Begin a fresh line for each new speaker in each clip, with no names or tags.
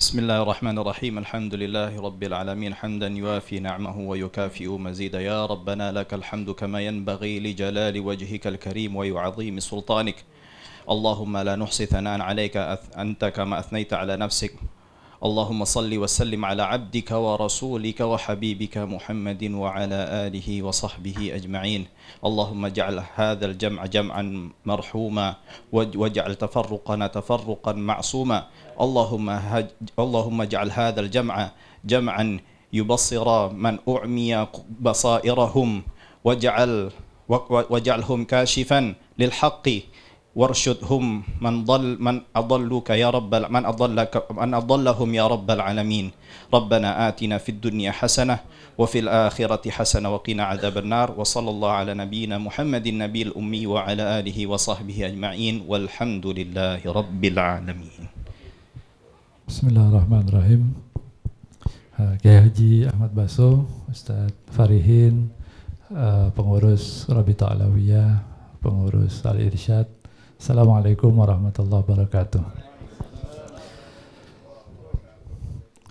بسم الله الرحمن الرحيم الحمد لله رب العالمين حمدا يوافي نعمه ويكافئ مزيد يا ربنا لك الحمد كما ينبغي لجلال وجهك الكريم ويعظيم سلطانك اللهم لا نحصي ثناء عليك أنت كما أثنيت على نفسك اللهم صل وسلم على عبدك ورسولك وحبيبك محمد وعلى آله وصحبه أجمعين اللهم اجعل هذا الجمع جمعا مرحوما واجعل تفرقنا تفرقا معصوما اللهم, هج... اللهم اجعل هذا الجمع جمعا يبصر من أعمي بصائرهم واجعل واجعلهم كاشفا للحق وارشدهم من ضل من أضلوك يا رب من أضلك من أضلهم يا رب العالمين ربنا آتنا في الدنيا حسنة وفي الآخرة حسنة وقنا عذاب النار وصلى الله على نبينا محمد النبي الأمي وعلى آله وصحبه أجمعين والحمد لله رب العالمين
بسم الله الرحمن الرحيم آه، Kiai Haji Ahmad Baso, Ustadz Farihin, آه، pengurus Rabita Alawiyah, pengurus Al Irsyad, Assalamualaikum warahmatullahi wabarakatuh.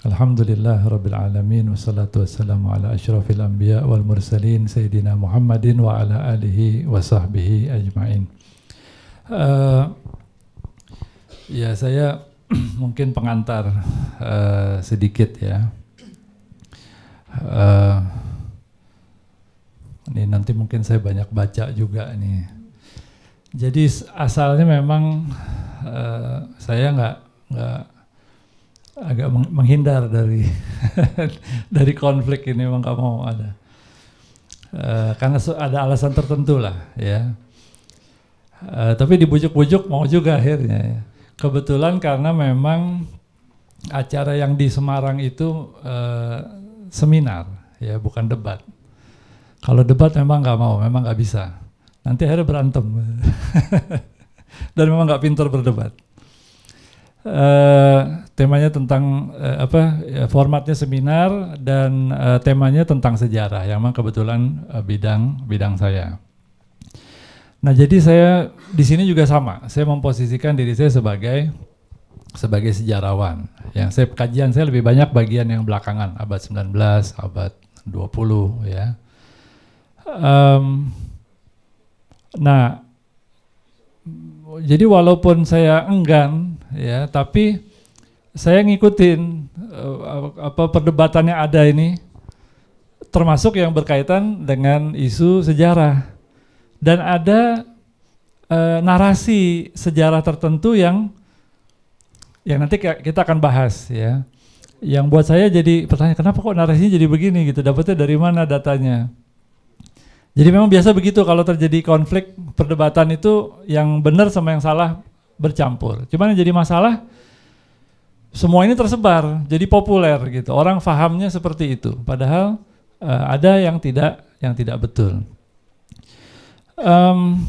Alhamdulillah Rabbil Alamin Wassalatu wassalamu ala ashrafil anbiya wal mursalin Sayyidina Muhammadin wa ala alihi wa sahbihi ajma'in uh, Ya saya mungkin pengantar uh, sedikit ya uh, Ini nanti mungkin saya banyak baca juga nih jadi asalnya memang uh, saya nggak nggak agak menghindar dari dari konflik ini memang nggak mau ada uh, karena ada alasan tertentu lah ya uh, tapi dibujuk-bujuk mau juga akhirnya ya. kebetulan karena memang acara yang di Semarang itu uh, seminar ya bukan debat kalau debat memang nggak mau memang nggak bisa Nanti akhirnya berantem. Dan memang nggak pintar berdebat. Uh, temanya tentang uh, apa ya, formatnya seminar dan uh, temanya tentang sejarah yang memang kebetulan uh, bidang bidang saya. Nah jadi saya di sini juga sama. Saya memposisikan diri saya sebagai sebagai sejarawan. Yang saya kajian saya lebih banyak bagian yang belakangan abad 19, abad 20 ya. Um, Nah, jadi walaupun saya enggan ya, tapi saya ngikutin uh, apa perdebatan ada ini termasuk yang berkaitan dengan isu sejarah. Dan ada uh, narasi sejarah tertentu yang yang nanti kita akan bahas ya. Yang buat saya jadi pertanyaan kenapa kok narasinya jadi begini gitu? Dapatnya dari mana datanya? Jadi memang biasa begitu kalau terjadi konflik perdebatan itu yang benar sama yang salah bercampur. Cuman yang jadi masalah semua ini tersebar, jadi populer gitu. Orang fahamnya seperti itu. Padahal uh, ada yang tidak yang tidak betul. Um,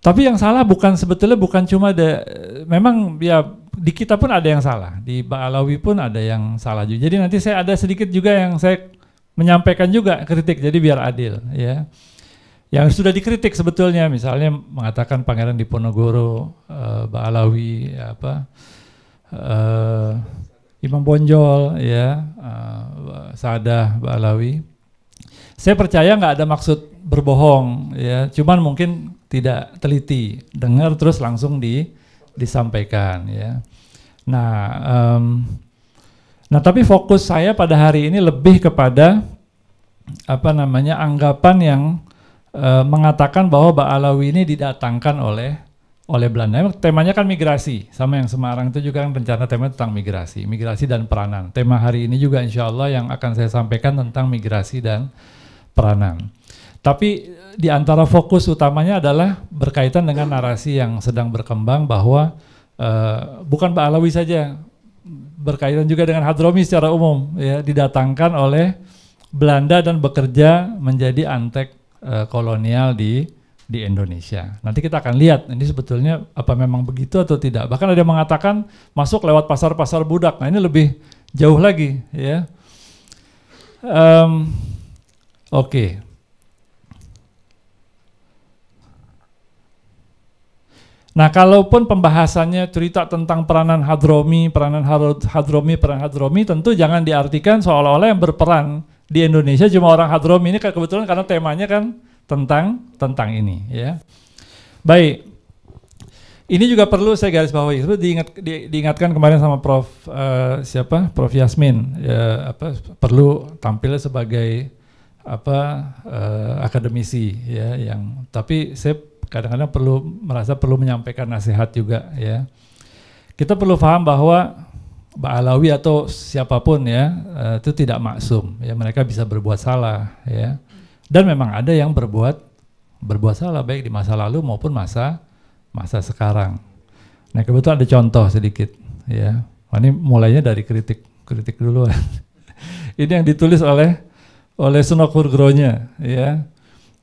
tapi yang salah bukan sebetulnya bukan cuma ada memang ya di kita pun ada yang salah di Ba'alawi pun ada yang salah juga. Jadi nanti saya ada sedikit juga yang saya menyampaikan juga kritik jadi biar adil ya yang sudah dikritik sebetulnya misalnya mengatakan Pangeran Diponegoro, uh, eh, Baalawi, ya apa uh, Imam Bonjol, ya uh, Sadah Baalawi. Saya percaya nggak ada maksud berbohong, ya cuman mungkin tidak teliti, dengar terus langsung di disampaikan, ya. Nah. Um, Nah, tapi fokus saya pada hari ini lebih kepada apa namanya anggapan yang e, mengatakan bahwa Ba'alawi ini didatangkan oleh oleh Belanda. Temanya kan migrasi, sama yang Semarang itu juga kan rencana tema tentang migrasi, migrasi dan peranan. Tema hari ini juga insya Allah yang akan saya sampaikan tentang migrasi dan peranan. Tapi eh, di antara fokus utamanya adalah berkaitan dengan narasi yang sedang berkembang bahwa uh, bukan Pak Alawi saja, berkaitan juga dengan Hadromi secara umum ya didatangkan oleh Belanda dan bekerja menjadi antek e, kolonial di di Indonesia. Nanti kita akan lihat ini sebetulnya apa memang begitu atau tidak. Bahkan ada yang mengatakan masuk lewat pasar-pasar budak. Nah ini lebih jauh lagi ya. Um, Oke, okay. Nah, kalaupun pembahasannya cerita tentang peranan Hadromi, peranan Hadromi, peranan Hadromi, tentu jangan diartikan seolah-olah yang berperan di Indonesia cuma orang Hadromi ini kebetulan karena temanya kan tentang tentang ini, ya. Baik. Ini juga perlu saya garis bawahi. Itu diingat di, diingatkan kemarin sama Prof uh, siapa? Prof Yasmin ya, apa perlu tampil sebagai apa uh, akademisi ya yang tapi saya kadang-kadang perlu merasa perlu menyampaikan nasihat juga ya. Kita perlu paham bahwa Mbak Alawi atau siapapun ya eh, itu tidak maksum ya mereka bisa berbuat salah ya dan memang ada yang berbuat berbuat salah baik di masa lalu maupun masa masa sekarang. Nah kebetulan ada contoh sedikit ya. ini mulainya dari kritik kritik dulu. ini yang ditulis oleh oleh Gronya ya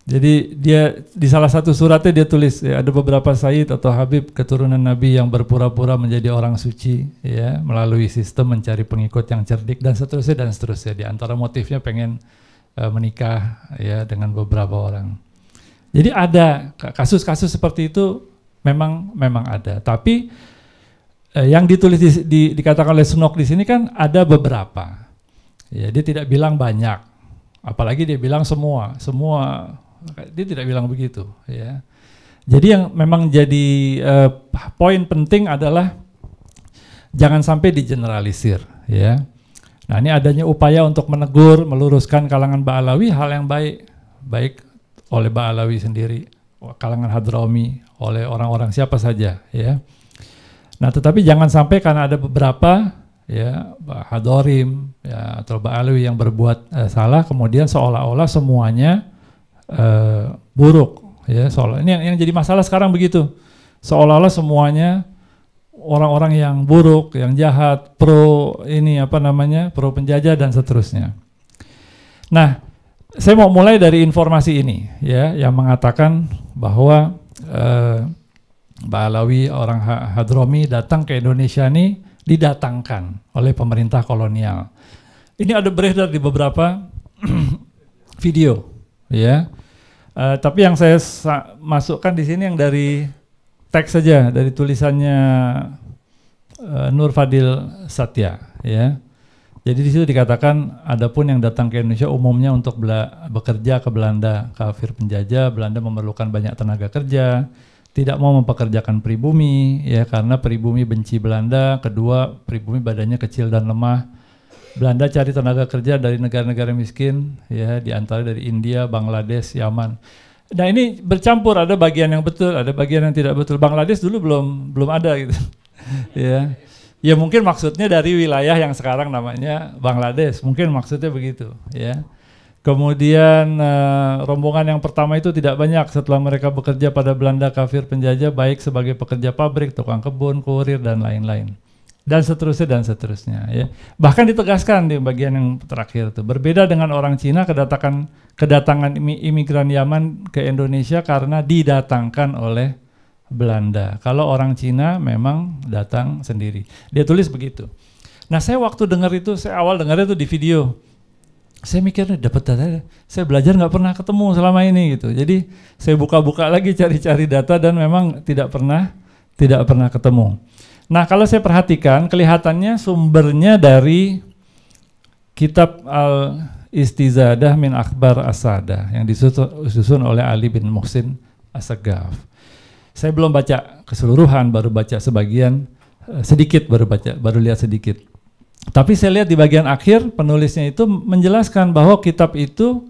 jadi dia di salah satu suratnya dia tulis ya, ada beberapa Said atau Habib keturunan Nabi yang berpura-pura menjadi orang suci ya melalui sistem mencari pengikut yang cerdik dan seterusnya dan seterusnya di antara motifnya pengen uh, menikah ya dengan beberapa orang. Jadi ada kasus-kasus seperti itu memang memang ada tapi e, yang ditulis di, di, dikatakan oleh Sunok di sini kan ada beberapa. Ya dia tidak bilang banyak apalagi dia bilang semua semua dia tidak bilang begitu, ya. Jadi yang memang jadi uh, poin penting adalah jangan sampai digeneralisir, ya. Nah, ini adanya upaya untuk menegur, meluruskan kalangan Ba'alawi hal yang baik, baik oleh Ba'alawi sendiri, kalangan Hadrami, oleh orang-orang siapa saja, ya. Nah, tetapi jangan sampai karena ada beberapa ya Hadorim ya, atau Ba'alawi yang berbuat eh, salah, kemudian seolah-olah semuanya uh, buruk ya soal ini yang, yang jadi masalah sekarang begitu seolah-olah semuanya orang-orang yang buruk, yang jahat, pro ini apa namanya, pro penjajah dan seterusnya. Nah, saya mau mulai dari informasi ini ya, yang mengatakan bahwa eh, Mbak Alawi orang Hadromi datang ke Indonesia ini didatangkan oleh pemerintah kolonial. Ini ada beredar di beberapa video ya Eh, tapi yang saya masukkan di sini yang dari teks saja dari tulisannya uh, Nur Fadil Satya ya. Jadi di situ dikatakan adapun yang datang ke Indonesia umumnya untuk bela- bekerja ke Belanda, kafir penjajah, Belanda memerlukan banyak tenaga kerja, tidak mau mempekerjakan pribumi ya karena pribumi benci Belanda, kedua pribumi badannya kecil dan lemah, Belanda cari tenaga kerja dari negara-negara miskin, ya, diantara dari India, Bangladesh, Yaman. Nah ini bercampur, ada bagian yang betul, ada bagian yang tidak betul. Bangladesh dulu belum belum ada gitu, ya. Ya mungkin maksudnya dari wilayah yang sekarang namanya Bangladesh, mungkin maksudnya begitu, ya. Kemudian uh, rombongan yang pertama itu tidak banyak setelah mereka bekerja pada Belanda kafir penjajah baik sebagai pekerja pabrik, tukang kebun, kurir dan lain-lain dan seterusnya dan seterusnya ya. Bahkan ditegaskan di bagian yang terakhir itu berbeda dengan orang Cina kedatangan kedatangan imigran Yaman ke Indonesia karena didatangkan oleh Belanda. Kalau orang Cina memang datang sendiri. Dia tulis begitu. Nah, saya waktu dengar itu saya awal dengar itu di video. Saya mikirnya dapat data, saya belajar nggak pernah ketemu selama ini gitu. Jadi saya buka-buka lagi cari-cari data dan memang tidak pernah tidak pernah ketemu. Nah, kalau saya perhatikan kelihatannya sumbernya dari kitab Al Istizadah min Akbar Asada yang disusun oleh Ali bin Muhsin assegaf Saya belum baca keseluruhan, baru baca sebagian eh, sedikit baru baca, baru lihat sedikit. Tapi saya lihat di bagian akhir penulisnya itu menjelaskan bahwa kitab itu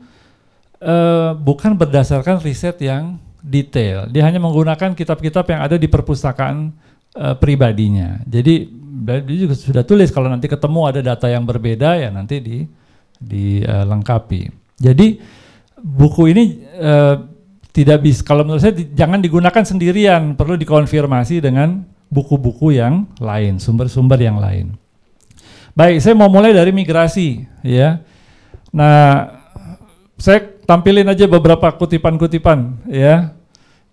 uh, bukan berdasarkan riset yang detail. Dia hanya menggunakan kitab-kitab yang ada di perpustakaan Eh, pribadinya. Jadi dia juga sudah tulis kalau nanti ketemu ada data yang berbeda ya nanti di dilengkapi. Eh, uh, Jadi buku ini uh, tidak bisa kalau menurut saya di, jangan digunakan sendirian, perlu dikonfirmasi dengan buku-buku yang lain, sumber-sumber yang lain. Baik, saya mau mulai dari migrasi ya. Nah, saya tampilin aja beberapa kutipan-kutipan ya.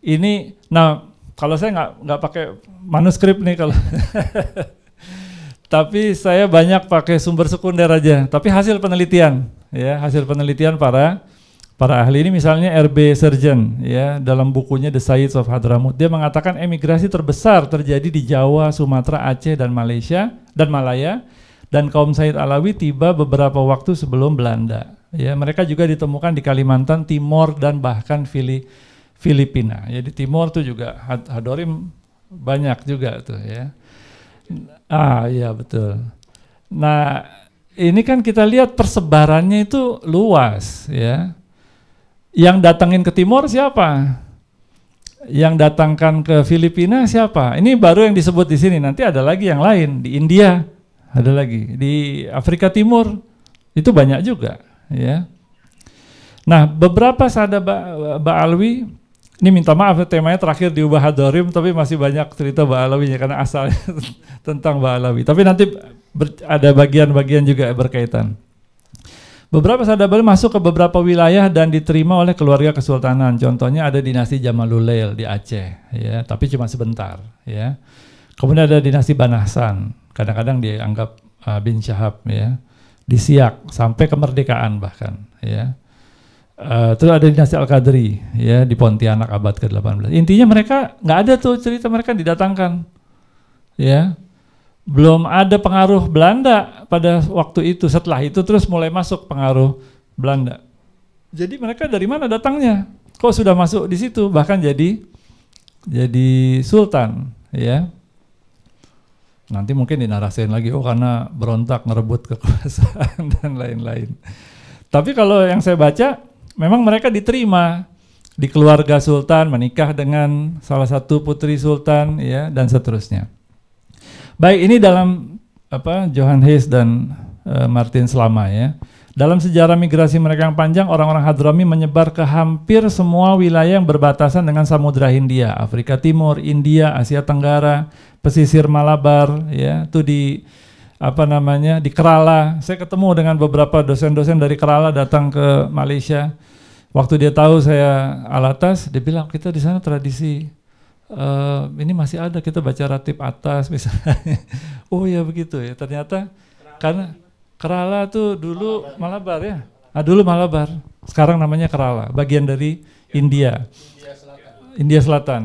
Ini nah kalau saya nggak nggak pakai manuskrip nih kalau. Tapi saya banyak pakai sumber sekunder aja. Tapi hasil penelitian, ya hasil penelitian para para ahli ini misalnya RB Surgeon ya dalam bukunya The Science of Hadramut dia mengatakan emigrasi terbesar terjadi di Jawa, Sumatera, Aceh dan Malaysia dan Malaya dan kaum Said Alawi tiba beberapa waktu sebelum Belanda. Ya, mereka juga ditemukan di Kalimantan Timur dan bahkan Filipina Filipina. jadi ya, timur tuh juga Hadorim banyak juga tuh ya. Ah iya betul. Nah ini kan kita lihat persebarannya itu luas ya. Yang datangin ke timur siapa? Yang datangkan ke Filipina siapa? Ini baru yang disebut di sini. Nanti ada lagi yang lain di India, ada lagi di Afrika Timur itu banyak juga ya. Nah beberapa sahabat Baalwi ba ini minta maaf temanya terakhir diubah Hadorim tapi masih banyak cerita Mbak Alawi ya karena asal tentang Mbak Alawi. Tapi nanti ada bagian-bagian juga berkaitan. Beberapa sadabal masuk ke beberapa wilayah dan diterima oleh keluarga kesultanan. Contohnya ada dinasti Jamalulail di Aceh, ya, tapi cuma sebentar, ya. Kemudian ada dinasti Banasan, kadang-kadang dianggap uh, bin Syahab, ya, di Siak sampai kemerdekaan bahkan, ya. Uh, terus ada dinasti Al Qadri ya di Pontianak abad ke-18. Intinya mereka nggak ada tuh cerita mereka didatangkan. Ya. Belum ada pengaruh Belanda pada waktu itu. Setelah itu terus mulai masuk pengaruh Belanda. Jadi mereka dari mana datangnya? Kok sudah masuk di situ bahkan jadi jadi sultan ya. Nanti mungkin dinarasain lagi oh karena berontak ngerebut kekuasaan dan lain-lain. Tapi kalau yang saya baca memang mereka diterima di keluarga sultan, menikah dengan salah satu putri sultan ya dan seterusnya. Baik, ini dalam apa Johan Hayes dan uh, Martin Selama ya. Dalam sejarah migrasi mereka yang panjang, orang-orang Hadrami menyebar ke hampir semua wilayah yang berbatasan dengan Samudra Hindia, Afrika Timur, India, Asia Tenggara, pesisir Malabar, ya, itu di apa namanya di Kerala. Saya ketemu dengan beberapa dosen-dosen dari Kerala datang ke Malaysia. Waktu dia tahu saya alatas, dia bilang kita di sana tradisi uh, ini masih ada kita baca ratib atas misalnya. oh ya begitu ya. Ternyata Kerala karena Kerala tuh dulu Malabar, Malabar ya. Malabar. Ah dulu Malabar. Sekarang namanya Kerala, bagian dari India. India Selatan. India Selatan.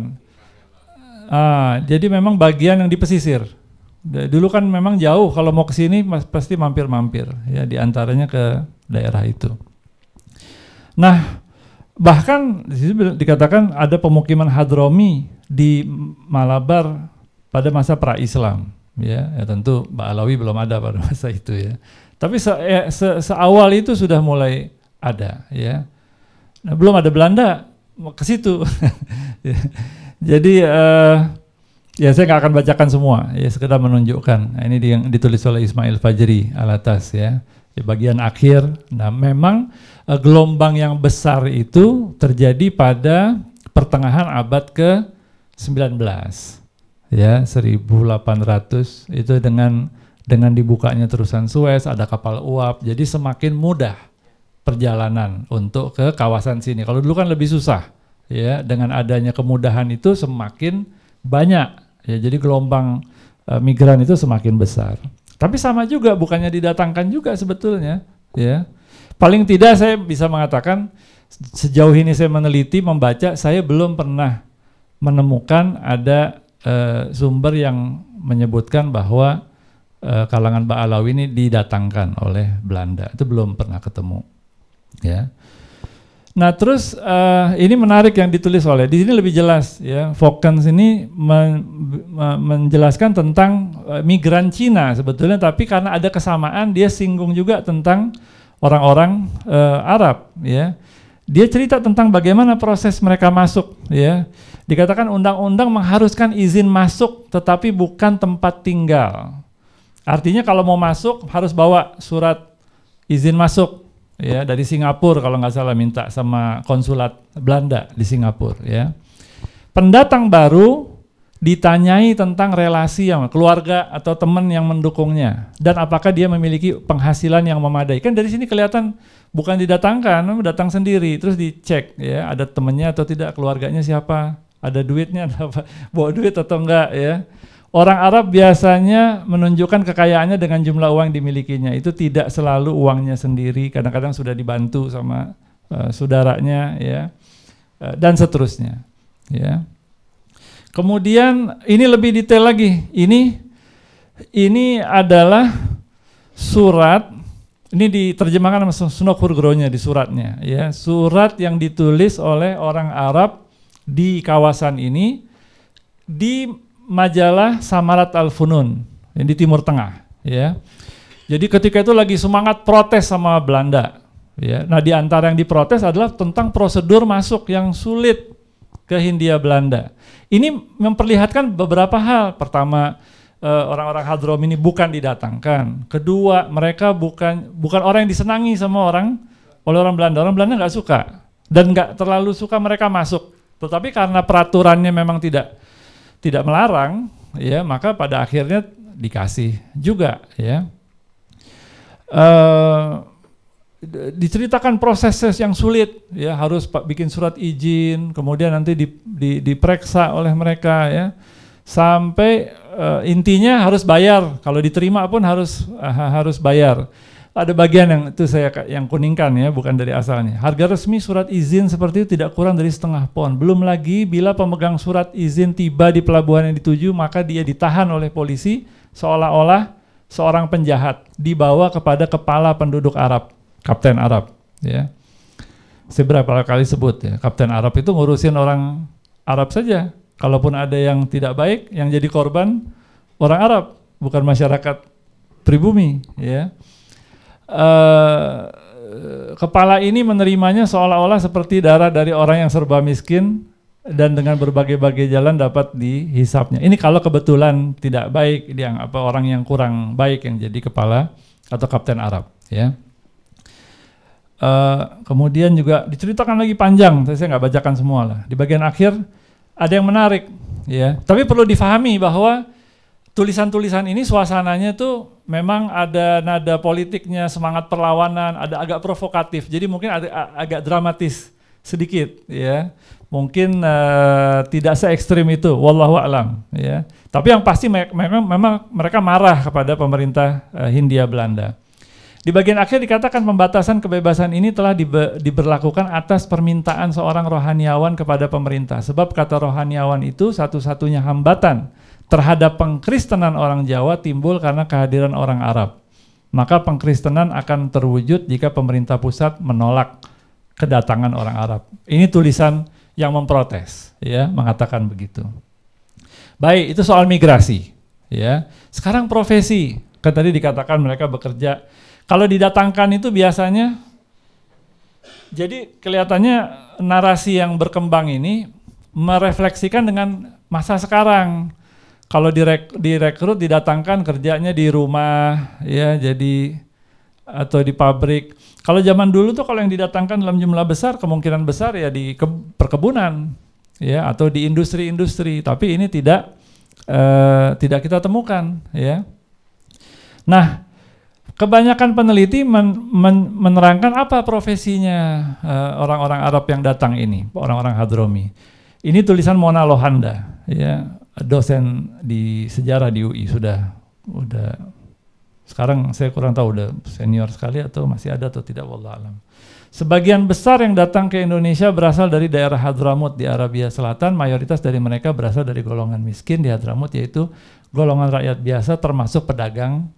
Ah, jadi memang bagian yang di pesisir dulu kan memang jauh kalau mau ke sini pasti mampir-mampir ya antaranya ke daerah itu. Nah bahkan di situ dikatakan ada pemukiman Hadromi di Malabar pada masa pra Islam ya, ya tentu Alawi belum ada pada masa itu ya. Tapi se, ya, se seawal itu sudah mulai ada ya. Nah, belum ada Belanda ke situ. Ya. Jadi uh, Ya saya nggak akan bacakan semua, ya sekedar menunjukkan. Nah, ini yang ditulis oleh Ismail Fajri al atas ya di bagian akhir. Nah memang uh, gelombang yang besar itu terjadi pada pertengahan abad ke 19 ya 1800 itu dengan dengan dibukanya terusan Suez ada kapal uap jadi semakin mudah perjalanan untuk ke kawasan sini kalau dulu kan lebih susah ya dengan adanya kemudahan itu semakin banyak Ya, jadi gelombang e, migran itu semakin besar. Tapi sama juga bukannya didatangkan juga sebetulnya, ya. Paling tidak saya bisa mengatakan sejauh ini saya meneliti, membaca, saya belum pernah menemukan ada e, sumber yang menyebutkan bahwa e, kalangan Baalawi ini didatangkan oleh Belanda. Itu belum pernah ketemu, ya. Nah terus uh, ini menarik yang ditulis oleh di sini lebih jelas ya Fokens ini men, menjelaskan tentang uh, migran Cina sebetulnya tapi karena ada kesamaan dia singgung juga tentang orang-orang uh, Arab ya dia cerita tentang bagaimana proses mereka masuk ya dikatakan undang-undang mengharuskan izin masuk tetapi bukan tempat tinggal artinya kalau mau masuk harus bawa surat izin masuk ya dari Singapura kalau nggak salah minta sama konsulat Belanda di Singapura ya. Pendatang baru ditanyai tentang relasi yang keluarga atau teman yang mendukungnya dan apakah dia memiliki penghasilan yang memadai. Kan dari sini kelihatan bukan didatangkan, datang sendiri terus dicek ya ada temennya atau tidak, keluarganya siapa, ada duitnya ada apa, bawa duit atau enggak ya. Orang Arab biasanya menunjukkan kekayaannya dengan jumlah uang yang dimilikinya. Itu tidak selalu uangnya sendiri, kadang-kadang sudah dibantu sama uh, saudaranya ya. Uh, dan seterusnya, ya. Kemudian ini lebih detail lagi. Ini ini adalah surat ini diterjemahkan sama Sunokur Gronya di suratnya ya. Surat yang ditulis oleh orang Arab di kawasan ini di majalah Samarat Al-Funun yang di Timur Tengah ya. Jadi ketika itu lagi semangat protes sama Belanda ya. Nah, di antara yang diprotes adalah tentang prosedur masuk yang sulit ke Hindia Belanda. Ini memperlihatkan beberapa hal. Pertama, eh, orang-orang eh, Hadrom ini bukan didatangkan. Kedua, mereka bukan bukan orang yang disenangi sama orang oleh orang Belanda. Orang Belanda nggak suka dan nggak terlalu suka mereka masuk. Tetapi karena peraturannya memang tidak tidak melarang, ya maka pada akhirnya dikasih juga, ya. Uh, diceritakan prosesnya yang sulit ya harus bikin surat izin kemudian nanti di, di, diperiksa oleh mereka ya sampai uh, intinya harus bayar kalau diterima pun harus uh, harus bayar ada bagian yang itu saya yang kuningkan ya, bukan dari asalnya. Harga resmi surat izin seperti itu tidak kurang dari setengah pon. Belum lagi bila pemegang surat izin tiba di pelabuhan yang dituju, maka dia ditahan oleh polisi seolah-olah seorang penjahat dibawa kepada kepala penduduk Arab, kapten Arab, ya. Saya berapa kali sebut ya, kapten Arab itu ngurusin orang Arab saja. Kalaupun ada yang tidak baik, yang jadi korban orang Arab, bukan masyarakat pribumi, ya. Eh, kepala ini menerimanya seolah-olah seperti darah dari orang yang serba miskin dan dengan berbagai-bagai jalan dapat dihisapnya. Ini kalau kebetulan tidak baik yang apa orang yang kurang baik yang jadi kepala atau kapten Arab, ya. Uh, kemudian juga diceritakan lagi panjang, saya nggak bacakan semua lah. Di bagian akhir ada yang menarik, ya. Tapi perlu difahami bahwa tulisan-tulisan ini suasananya tuh memang ada nada politiknya, semangat perlawanan, ada agak provokatif. Jadi mungkin ada agak dramatis sedikit ya. Mungkin uh, tidak se ekstrim itu, wallahu alam ya. Tapi yang pasti me memang memang mereka marah kepada pemerintah uh, Hindia Belanda. Di bagian akhir dikatakan pembatasan kebebasan ini telah dibe diberlakukan atas permintaan seorang rohaniawan kepada pemerintah. Sebab kata rohaniawan itu satu-satunya hambatan terhadap pengkristenan orang Jawa timbul karena kehadiran orang Arab. Maka pengkristenan akan terwujud jika pemerintah pusat menolak kedatangan orang Arab. Ini tulisan yang memprotes, ya, mengatakan begitu. Baik, itu soal migrasi, ya. Sekarang profesi, kan tadi dikatakan mereka bekerja. Kalau didatangkan itu biasanya jadi kelihatannya narasi yang berkembang ini merefleksikan dengan masa sekarang kalau direk direkrut didatangkan kerjanya di rumah ya jadi atau di pabrik. Kalau zaman dulu tuh kalau yang didatangkan dalam jumlah besar kemungkinan besar ya di ke, perkebunan ya atau di industri-industri, tapi ini tidak uh, tidak kita temukan ya. Nah, kebanyakan peneliti men, men, menerangkan apa profesinya orang eh, orang-orang Arab yang datang ini, orang-orang Hadromi. Ini tulisan Mona Lohanda ya dosen di sejarah di UI sudah udah sekarang saya kurang tahu udah senior sekali atau masih ada atau tidak wallah alam. Sebagian besar yang datang ke Indonesia berasal dari daerah Hadramut di Arabia Selatan, mayoritas dari mereka berasal dari golongan miskin di Hadramut yaitu golongan rakyat biasa termasuk pedagang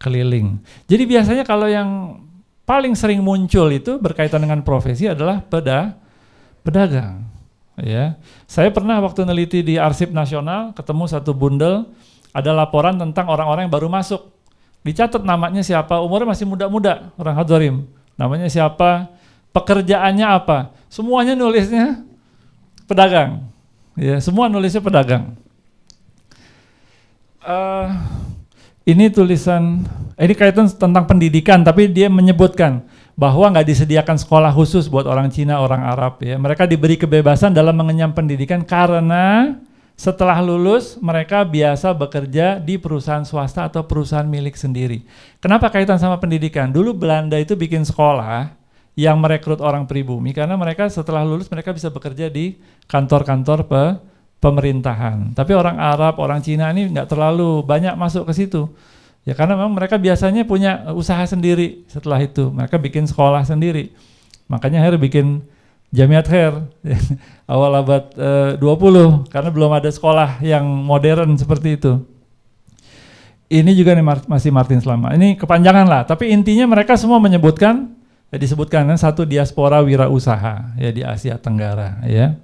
keliling. Jadi biasanya kalau yang paling sering muncul itu berkaitan dengan profesi adalah peda pedagang ya. Saya pernah waktu neliti di arsip nasional ketemu satu bundel ada laporan tentang orang-orang yang baru masuk. Dicatat namanya siapa, umurnya masih muda-muda, orang Hadzorim. Namanya siapa, pekerjaannya apa. Semuanya nulisnya pedagang. Ya, semua nulisnya pedagang. Uh, ini tulisan, ini kaitan tentang pendidikan, tapi dia menyebutkan bahwa nggak disediakan sekolah khusus buat orang Cina, orang Arab ya. Mereka diberi kebebasan dalam mengenyam pendidikan karena setelah lulus mereka biasa bekerja di perusahaan swasta atau perusahaan milik sendiri. Kenapa kaitan sama pendidikan? Dulu Belanda itu bikin sekolah yang merekrut orang pribumi karena mereka setelah lulus mereka bisa bekerja di kantor-kantor pe pemerintahan. Tapi orang Arab, orang Cina ini nggak terlalu banyak masuk ke situ. Ya karena memang mereka biasanya punya uh, usaha sendiri setelah itu. Mereka bikin sekolah sendiri. Makanya Her bikin Jamiat Her awal abad e, eh, 20 karena belum ada sekolah yang modern seperti itu. Ini juga nih Mar masih Martin Selama. Ini kepanjangan lah, tapi intinya mereka semua menyebutkan ya disebutkan kan satu diaspora wirausaha ya di Asia Tenggara ya.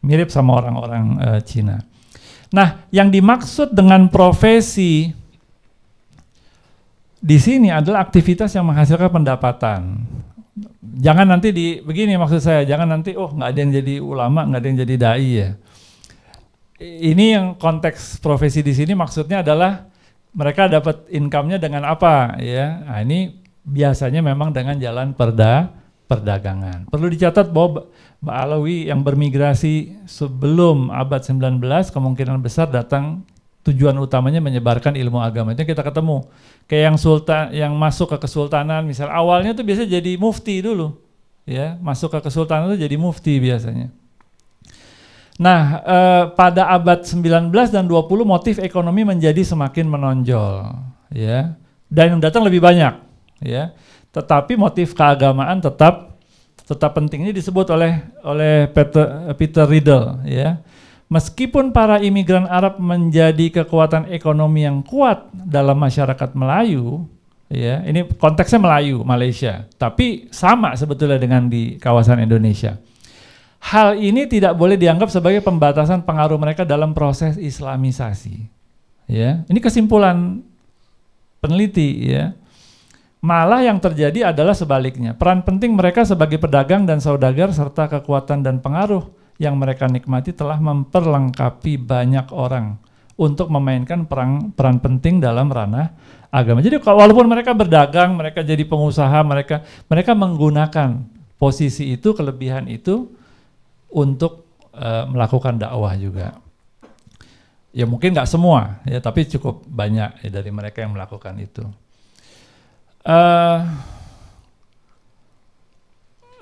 Mirip sama orang-orang e, Cina. Nah, yang dimaksud dengan profesi di sini adalah aktivitas yang menghasilkan pendapatan. Jangan nanti di begini maksud saya, jangan nanti oh nggak ada yang jadi ulama, nggak ada yang jadi dai ya. Ini yang konteks profesi di sini maksudnya adalah mereka dapat income-nya dengan apa ya. Nah, ini biasanya memang dengan jalan perda perdagangan. Perlu dicatat bahwa Mbak Alawi yang bermigrasi sebelum abad 19 kemungkinan besar datang tujuan utamanya menyebarkan ilmu agama itu kita ketemu kayak yang sultan yang masuk ke kesultanan misal awalnya tuh biasa jadi mufti dulu ya masuk ke kesultanan itu jadi mufti biasanya nah eh, pada abad 19 dan 20 motif ekonomi menjadi semakin menonjol ya dan yang datang lebih banyak ya tetapi motif keagamaan tetap tetap penting ini disebut oleh oleh Peter Peter Riddle ya Meskipun para imigran Arab menjadi kekuatan ekonomi yang kuat dalam masyarakat Melayu, ya, ini konteksnya Melayu, Malaysia, tapi sama sebetulnya dengan di kawasan Indonesia. Hal ini tidak boleh dianggap sebagai pembatasan pengaruh mereka dalam proses islamisasi. Ya, ini kesimpulan peneliti ya. Malah yang terjadi adalah sebaliknya. Peran penting mereka sebagai pedagang dan saudagar serta kekuatan dan pengaruh yang mereka nikmati telah memperlengkapi banyak orang untuk memainkan perang, peran penting dalam ranah agama. Jadi walaupun mereka berdagang, mereka jadi pengusaha, mereka mereka menggunakan posisi itu, kelebihan itu untuk uh, melakukan dakwah juga. Ya mungkin nggak semua, ya tapi cukup banyak ya, dari mereka yang melakukan itu. Uh,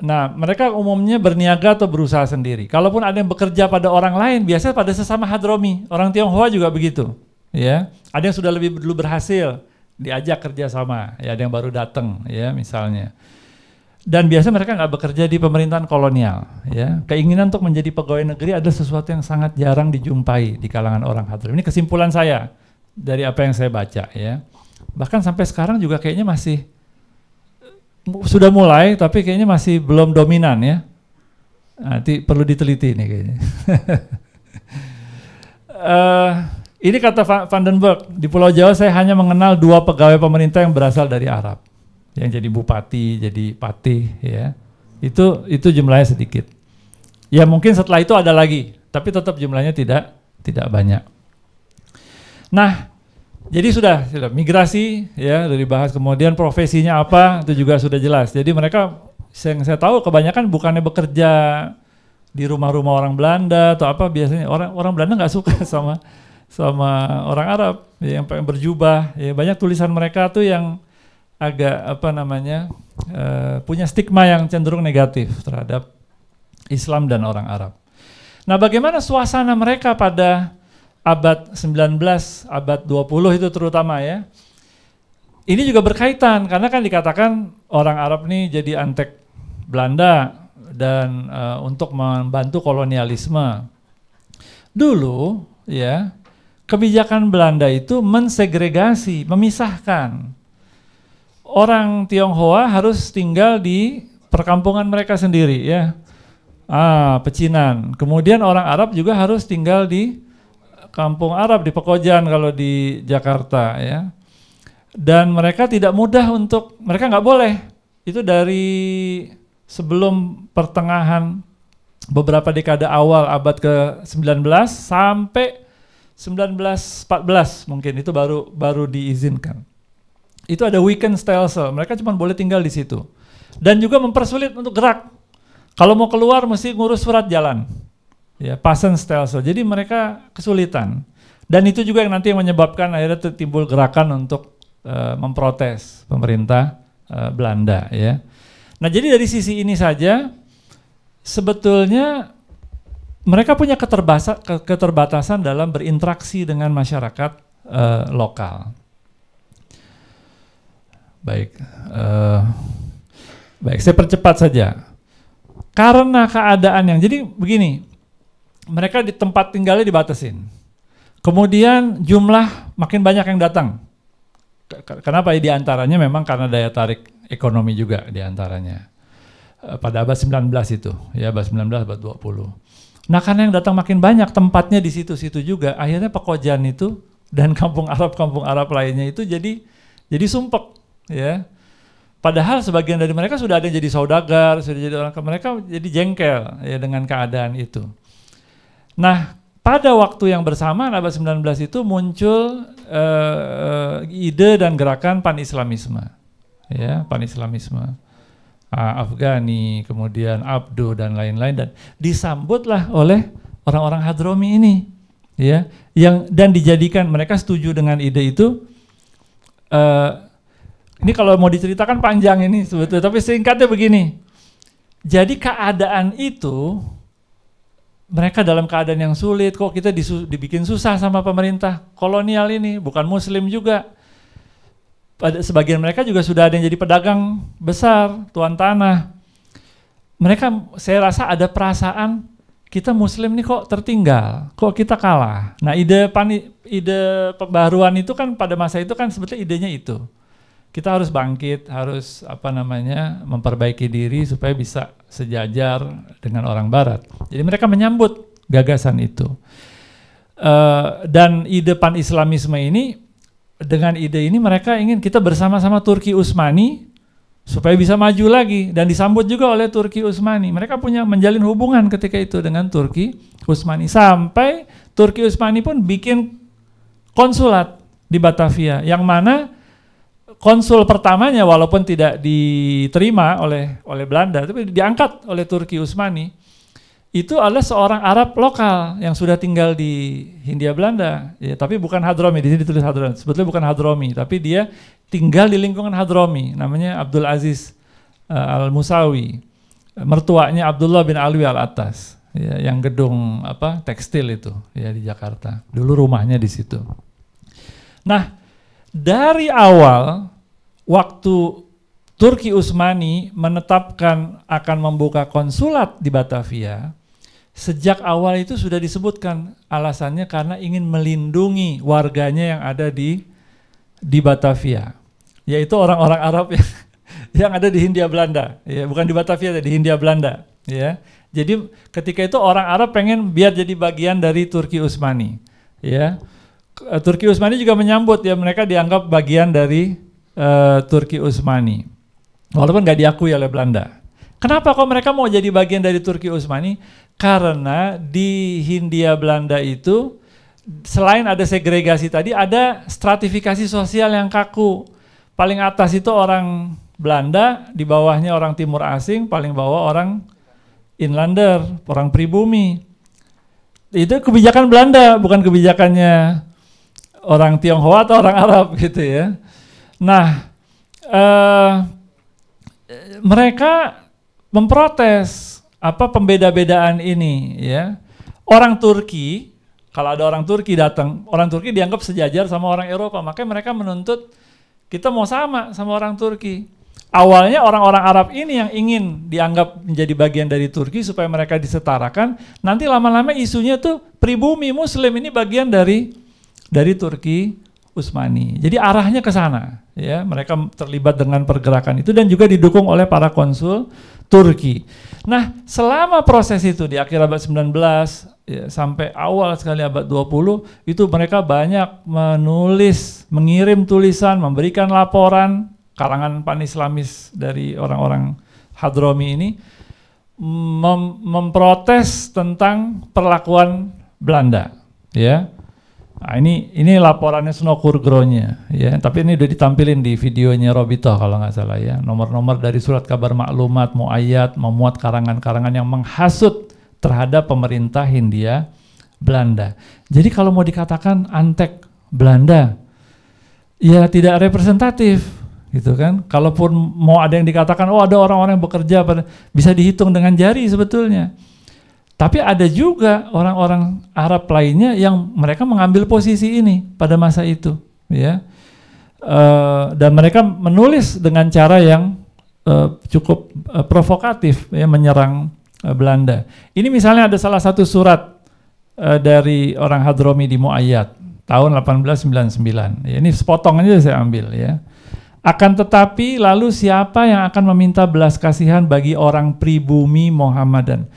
Nah, mereka umumnya berniaga atau berusaha sendiri. Kalaupun ada yang bekerja pada orang lain, biasanya pada sesama hadromi. Orang Tionghoa juga begitu. Ya, ada yang sudah lebih dulu berhasil diajak kerja sama. Ya, ada yang baru datang. Ya, misalnya. Dan biasa mereka nggak bekerja di pemerintahan kolonial. Ya, keinginan untuk menjadi pegawai negeri adalah sesuatu yang sangat jarang dijumpai di kalangan orang hadromi. Ini kesimpulan saya dari apa yang saya baca. Ya, bahkan sampai sekarang juga kayaknya masih sudah mulai tapi kayaknya masih belum dominan ya. Nanti perlu diteliti ini kayaknya. uh, ini kata Vandenberg, di Pulau Jawa saya hanya mengenal dua pegawai pemerintah yang berasal dari Arab. Yang jadi bupati, jadi patih ya. Itu itu jumlahnya sedikit. Ya mungkin setelah itu ada lagi, tapi tetap jumlahnya tidak tidak banyak. Nah, jadi sudah, sudah migrasi ya dari bahas Kemudian profesinya apa itu juga sudah jelas. Jadi mereka yang saya tahu kebanyakan bukannya bekerja di rumah-rumah orang Belanda atau apa biasanya orang orang Belanda nggak suka sama sama orang Arab yang pengen berjubah. Ya, banyak tulisan mereka tuh yang agak apa namanya uh, punya stigma yang cenderung negatif terhadap Islam dan orang Arab. Nah, bagaimana suasana mereka pada abad 19, abad 20 itu terutama ya. Ini juga berkaitan karena kan dikatakan orang Arab ini jadi antek Belanda dan uh, untuk membantu kolonialisme. Dulu ya, kebijakan Belanda itu mensegregasi, memisahkan. Orang Tionghoa harus tinggal di perkampungan mereka sendiri ya. Ah, pecinan. Kemudian orang Arab juga harus tinggal di kampung Arab di Pekojan kalau di Jakarta ya. Dan mereka tidak mudah untuk mereka nggak boleh. Itu dari sebelum pertengahan beberapa dekade awal abad ke-19 sampai 1914 mungkin itu baru baru diizinkan. Itu ada weekend stelsel, mereka cuma boleh tinggal di situ. Dan juga mempersulit untuk gerak. Kalau mau keluar mesti ngurus surat jalan ya passion stelsel. Jadi mereka kesulitan. Dan itu juga yang nanti menyebabkan akhirnya timbul gerakan untuk uh, memprotes pemerintah uh, Belanda ya. Nah, jadi dari sisi ini saja sebetulnya mereka punya keterbatasan, dalam berinteraksi dengan masyarakat uh, lokal. Baik, uh, baik saya percepat saja. Karena keadaan yang jadi begini, mereka di tempat tinggalnya dibatasin. Kemudian jumlah makin banyak yang datang. Kenapa ya, Di antaranya memang karena daya tarik ekonomi juga di antaranya. Eh, pada abad 19 itu, ya abad 19 abad 20. Nah, karena yang datang makin banyak tempatnya di situ-situ juga, akhirnya Pekojan itu dan kampung Arab-kampung Arab lainnya itu jadi jadi sumpek, ya. Padahal sebagian dari mereka sudah ada yang jadi saudagar, sudah jadi orang mereka jadi jengkel ya dengan keadaan itu. Nah, pada waktu yang bersamaan abad 19 itu muncul uh, ide dan gerakan panislamisme, Ya, panislamisme islamisme Afghani, kemudian Abdo dan lain-lain dan disambutlah oleh orang-orang Hadromi ini ya yang dan dijadikan mereka setuju dengan ide itu uh, ini kalau mau diceritakan panjang ini sebetulnya tapi singkatnya begini jadi keadaan itu mereka dalam keadaan yang sulit kok kita disu dibikin susah sama pemerintah kolonial ini bukan muslim juga pada sebagian mereka juga sudah ada yang jadi pedagang besar tuan tanah mereka saya rasa ada perasaan kita muslim nih kok tertinggal kok kita kalah nah ide pani, ide pembaruan itu kan pada masa itu kan sebetulnya idenya itu kita harus bangkit harus apa namanya memperbaiki diri supaya bisa sejajar dengan orang Barat. Jadi mereka menyambut gagasan itu. Uh, dan ide pan Islamisme ini dengan ide ini mereka ingin kita bersama-sama Turki Utsmani supaya bisa maju lagi dan disambut juga oleh Turki Utsmani. Mereka punya menjalin hubungan ketika itu dengan Turki Utsmani sampai Turki Utsmani pun bikin konsulat di Batavia yang mana konsul pertamanya walaupun tidak diterima oleh oleh Belanda tapi diangkat oleh Turki Utsmani itu adalah seorang Arab lokal yang sudah tinggal di Hindia Belanda ya, tapi bukan Hadromi di sini ditulis Hadromi sebetulnya bukan Hadromi tapi dia tinggal di lingkungan Hadromi namanya Abdul Aziz uh, eh, Al Musawi mertuanya Abdullah bin Alwi Al Atas ya, yang gedung apa tekstil itu ya di Jakarta dulu rumahnya di situ nah dari awal waktu Turki Utsmani menetapkan akan membuka konsulat di Batavia, sejak awal itu sudah disebutkan alasannya karena ingin melindungi warganya yang ada di di Batavia, yaitu orang-orang Arab yang, yang ada di Hindia Belanda, ya bukan di Batavia, di Hindia Belanda, ya. Jadi ketika itu orang Arab pengen biar jadi bagian dari Turki Utsmani, ya. Turki Utsmani juga menyambut ya mereka dianggap bagian dari Eh, Turki Utsmani. Walaupun nggak diakui oleh Belanda. Kenapa kok mereka mau jadi bagian dari Turki Utsmani? Karena di Hindia Belanda itu selain ada segregasi tadi ada stratifikasi sosial yang kaku. Paling atas itu orang Belanda, di bawahnya orang timur asing, paling bawah orang inlander, orang pribumi. Itu kebijakan Belanda, bukan kebijakannya orang Tionghoa atau orang Arab gitu ya. Nah, uh, mereka memprotes apa pembeda-bedaan ini ya. Orang Turki, kalau ada orang Turki datang, orang Turki dianggap sejajar sama orang Eropa, makanya mereka menuntut kita mau sama sama orang Turki. Awalnya orang-orang Arab ini yang ingin dianggap menjadi bagian dari Turki supaya mereka disetarakan. Nanti lama-lama isunya tuh pribumi Muslim ini bagian dari dari Turki Usmani. Jadi arahnya ke sana, ya. Mereka terlibat dengan pergerakan itu dan juga didukung oleh para konsul Turki. Nah, selama proses itu di akhir abad 19 ya, sampai awal sekali abad 20 itu mereka banyak menulis, mengirim tulisan, memberikan laporan karangan panislamis dari orang-orang Hadromi ini mem memprotes tentang perlakuan Belanda, ya. Nah, ini ini laporannya Snokurgronya ya, tapi ini udah ditampilin di videonya Robito kalau nggak salah ya. Nomor-nomor dari surat kabar maklumat mau ayat memuat karangan-karangan yang menghasut terhadap pemerintah Hindia Belanda. Jadi kalau mau dikatakan antek Belanda ya tidak representatif gitu kan. Kalaupun mau ada yang dikatakan oh ada orang-orang yang bekerja bisa dihitung dengan jari sebetulnya. Tapi ada juga orang-orang Arab lainnya yang mereka mengambil posisi ini pada masa itu, ya. E, dan mereka menulis dengan cara yang e, cukup e, provokatif, ya, menyerang e, Belanda. Ini misalnya ada salah satu surat e, dari orang Hadromi di Muayyad tahun 1899. Ya, ini sepotong aja saya ambil ya. Akan tetapi lalu siapa yang akan meminta belas kasihan bagi orang pribumi Muhammadan?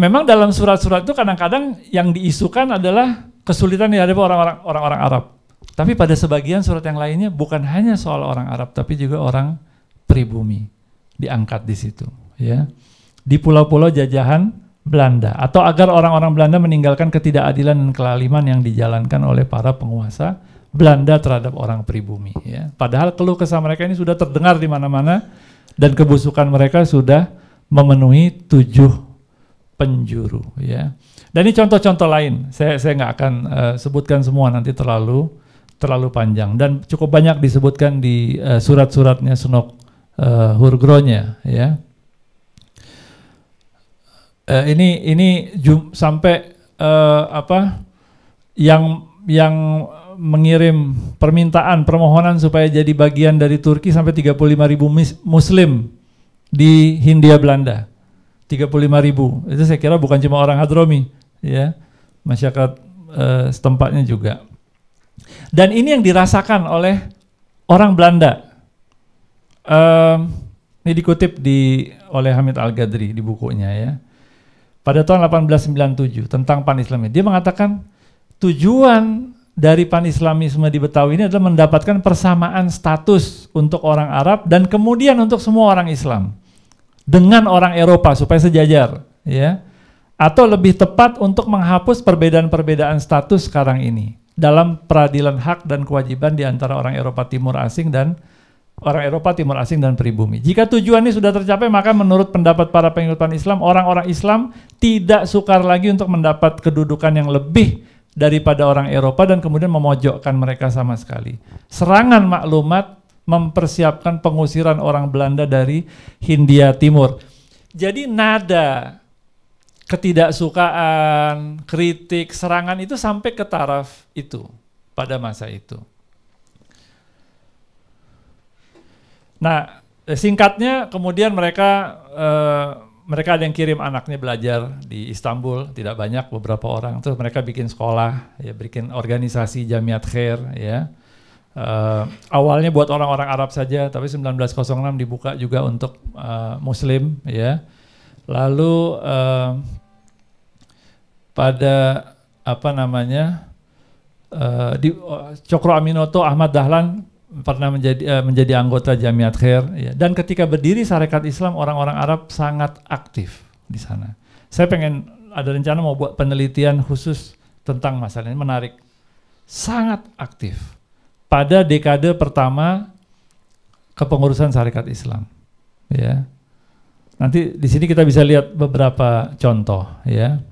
memang dalam surat-surat itu kadang-kadang yang diisukan adalah kesulitan dihadapi orang-orang orang-orang Arab. Tapi pada sebagian surat yang lainnya bukan hanya soal orang Arab tapi juga orang pribumi diangkat di situ, ya. Di pulau-pulau jajahan Belanda atau agar orang-orang Belanda meninggalkan ketidakadilan dan kelaliman yang dijalankan oleh para penguasa Belanda terhadap orang pribumi, ya. Padahal keluh kesah mereka ini sudah terdengar di mana-mana dan kebusukan mereka sudah memenuhi tujuh penjuru ya. Dan ini contoh-contoh lain. Saya saya nggak akan uh, sebutkan semua nanti terlalu terlalu panjang dan cukup banyak disebutkan di uh, surat-suratnya Sunok uh, eh, Hurgronya ya. Uh, ini ini jum, sampai uh, apa yang yang mengirim permintaan permohonan supaya jadi bagian dari Turki sampai 35.000 muslim di Hindia Belanda 35 ribu. Itu saya kira bukan cuma orang Hadromi, ya, masyarakat eh, setempatnya juga. Dan ini yang dirasakan oleh orang Belanda. ini dikutip di oleh Hamid Al Gadri di bukunya ya. Pada tahun 1897 tentang Pan Islam dia mengatakan tujuan dari Pan Islamisme di Betawi ini adalah mendapatkan persamaan status untuk orang Arab dan kemudian untuk semua orang Islam dengan orang Eropa supaya sejajar, ya. Atau lebih tepat untuk menghapus perbedaan-perbedaan status sekarang ini dalam peradilan hak dan kewajiban di antara orang Eropa Timur asing dan orang Eropa Timur asing dan pribumi. Jika tujuan ini sudah tercapai, maka menurut pendapat para pengikut Islam, orang-orang Islam tidak sukar lagi untuk mendapat kedudukan yang lebih daripada orang Eropa dan kemudian memojokkan mereka sama sekali. Serangan maklumat mempersiapkan pengusiran orang Belanda dari Hindia Timur. Jadi nada ketidaksukaan, kritik, serangan itu sampai ke taraf itu pada masa itu. Nah, singkatnya kemudian mereka eh, mereka ada yang kirim anaknya belajar di Istanbul, tidak banyak beberapa orang. Terus mereka bikin sekolah, ya bikin organisasi Jamiat Khair, ya. Uh, awalnya buat orang-orang Arab saja, tapi 1906 dibuka juga untuk uh, Muslim, ya. Lalu uh, pada apa namanya uh, di uh, Cokro Aminoto Ahmad Dahlan pernah menjadi uh, menjadi anggota Jamiat Khair, ya. dan ketika berdiri Sarekat Islam orang-orang Arab sangat aktif di sana. Saya pengen ada rencana mau buat penelitian khusus tentang masalah ini menarik, sangat aktif pada dekade pertama kepengurusan Syarikat Islam. Ya. Nanti di sini kita bisa lihat beberapa contoh ya.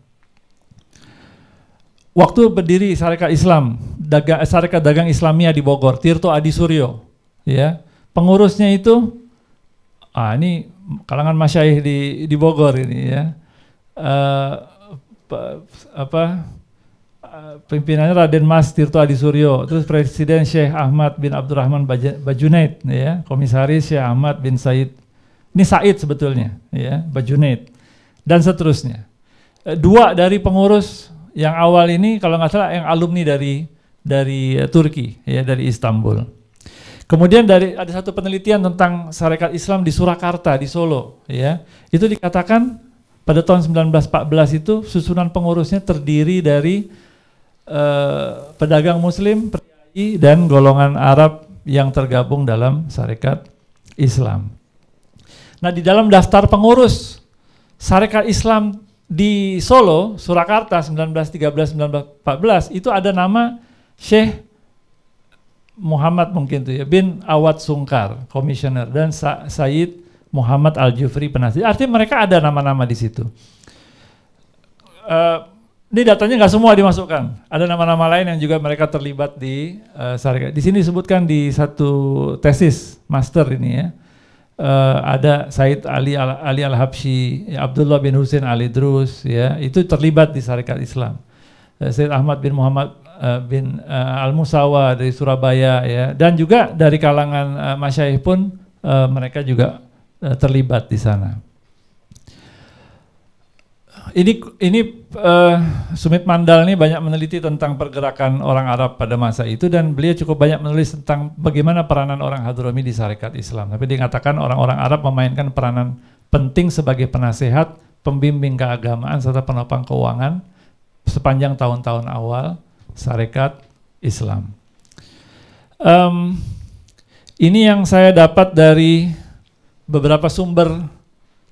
Waktu berdiri Syarikat Islam, daga, Syarikat Dagang Islamia di Bogor, Tirto Adi Suryo, ya. Pengurusnya itu ah ini kalangan masyaih di di Bogor ini ya. Uh, apa Eh, pimpinannya Raden Mas Tirto Adi Suryo, terus Presiden Syekh Ahmad bin Abdurrahman Bajunaid, ya, Komisaris Syekh Ahmad bin Said, ini Said sebetulnya, ya, Bajunaid, dan seterusnya. Eh, dua dari pengurus yang awal ini, kalau nggak salah, yang alumni dari dari eh, Turki, ya, dari Istanbul. Kemudian dari ada satu penelitian tentang syarikat Islam di Surakarta di Solo, ya, itu dikatakan pada tahun 1914 itu susunan pengurusnya terdiri dari Eh, pedagang muslim, priai, dan golongan Arab yang tergabung dalam Sarekat Islam. Nah, di dalam daftar pengurus Sarekat Islam di Solo, Surakarta 1913-1914 itu ada nama Syekh Muhammad mungkin itu ya bin Awad Sungkar, komisioner dan Sa Said Muhammad Al Jufri penasihat. Artinya mereka ada nama-nama di situ. Uh, ini datanya nggak semua dimasukkan. Ada nama-nama lain yang juga mereka terlibat di uh, eh, syarikat. Di sini disebutkan di satu tesis master ini ya. Uh, ada Said Ali Al Ali Al Habsyi, ya Abdullah bin Husain Ali Drus, ya itu terlibat di syarikat Islam. Uh, Said Ahmad bin Muhammad uh, bin uh, Al Musawa dari Surabaya, ya dan juga dari kalangan uh, masyaih pun uh, mereka juga uh, terlibat di sana ini ini uh, Sumit Mandal ini banyak meneliti tentang pergerakan orang Arab pada masa itu dan beliau cukup banyak menulis tentang bagaimana peranan orang Hadrami di syarikat Islam. Tapi dikatakan orang-orang Arab memainkan peranan penting sebagai penasehat, pembimbing keagamaan serta penopang keuangan sepanjang tahun-tahun awal syarikat Islam. Um, ini yang saya dapat dari beberapa sumber.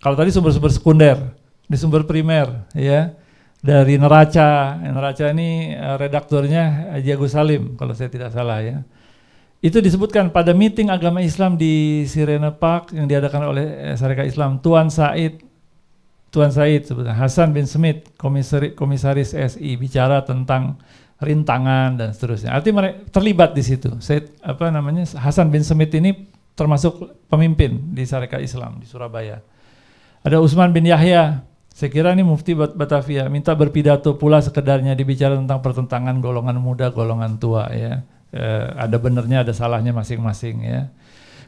Kalau tadi sumber-sumber sekunder di sumber primer ya dari neraca neraca ini eh, redaktornya Haji eh, Agus Salim kalau saya tidak salah ya itu disebutkan pada meeting agama Islam di Sirene Park yang diadakan oleh eh, Syarikat Islam Tuan Said Tuan Said sebutnya Hasan bin Smith komisari, komisaris SI bicara tentang rintangan dan seterusnya. Arti mereka terlibat di situ. Said apa namanya Hasan bin Semit ini termasuk pemimpin di Syarikat Islam di Surabaya. Ada Usman bin Yahya saya kira ini Mufti Bat Batavia minta berpidato pula sekedarnya dibicara tentang pertentangan golongan muda, golongan tua ya. E, ada benernya, ada salahnya masing-masing ya.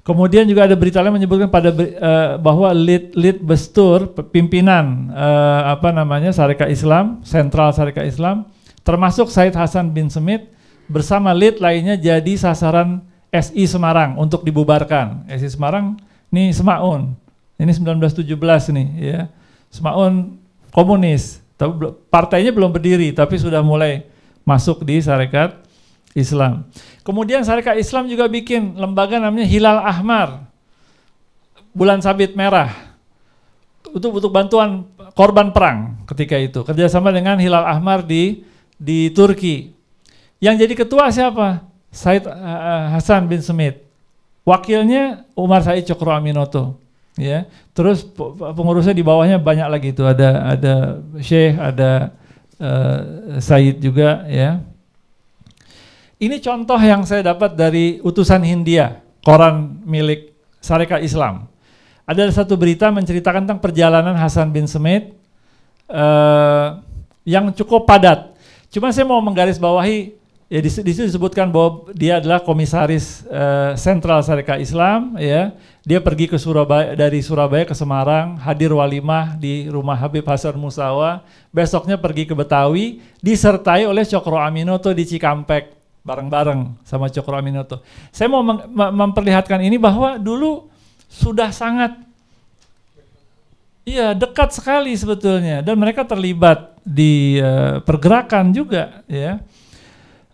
Kemudian juga ada berita lain menyebutkan pada e, bahwa lead lead bestur pimpinan e, apa namanya Syarikat Islam, Sentral Syarikat Islam termasuk Said Hasan bin Semit bersama lead lainnya jadi sasaran SI Semarang untuk dibubarkan. SI Semarang ini Semaun. Ini 1917 nih ya Semaun komunis, tapi partainya belum berdiri tapi sudah mulai masuk di syarikat Islam. Kemudian syarikat Islam juga bikin lembaga namanya Hilal Ahmar. Bulan Sabit Merah. untuk butuh bantuan korban perang ketika itu. Kerjasama dengan Hilal Ahmar di di Turki. Yang jadi ketua siapa? Said eh, eh, Hasan bin Semit. Wakilnya Umar Said Cokro Aminoto ya terus pengurusnya di bawahnya banyak lagi itu ada ada Syekh ada uh, Said juga ya ini contoh yang saya dapat dari utusan Hindia koran milik sareka Islam ada satu berita menceritakan tentang perjalanan Hasan bin Semit uh, eh, yang cukup padat cuma saya mau menggarisbawahi ya di, situ disebutkan bahwa dia adalah komisaris uh, sentral Syarikat Islam ya dia pergi ke Surabaya dari Surabaya ke Semarang hadir walimah di rumah Habib Hasan Musawa besoknya pergi ke Betawi disertai oleh Cokro Aminoto di Cikampek bareng-bareng sama Cokro Aminoto saya mau memperlihatkan ini bahwa dulu sudah sangat Iya, dekat sekali sebetulnya dan mereka terlibat di uh, pergerakan juga ya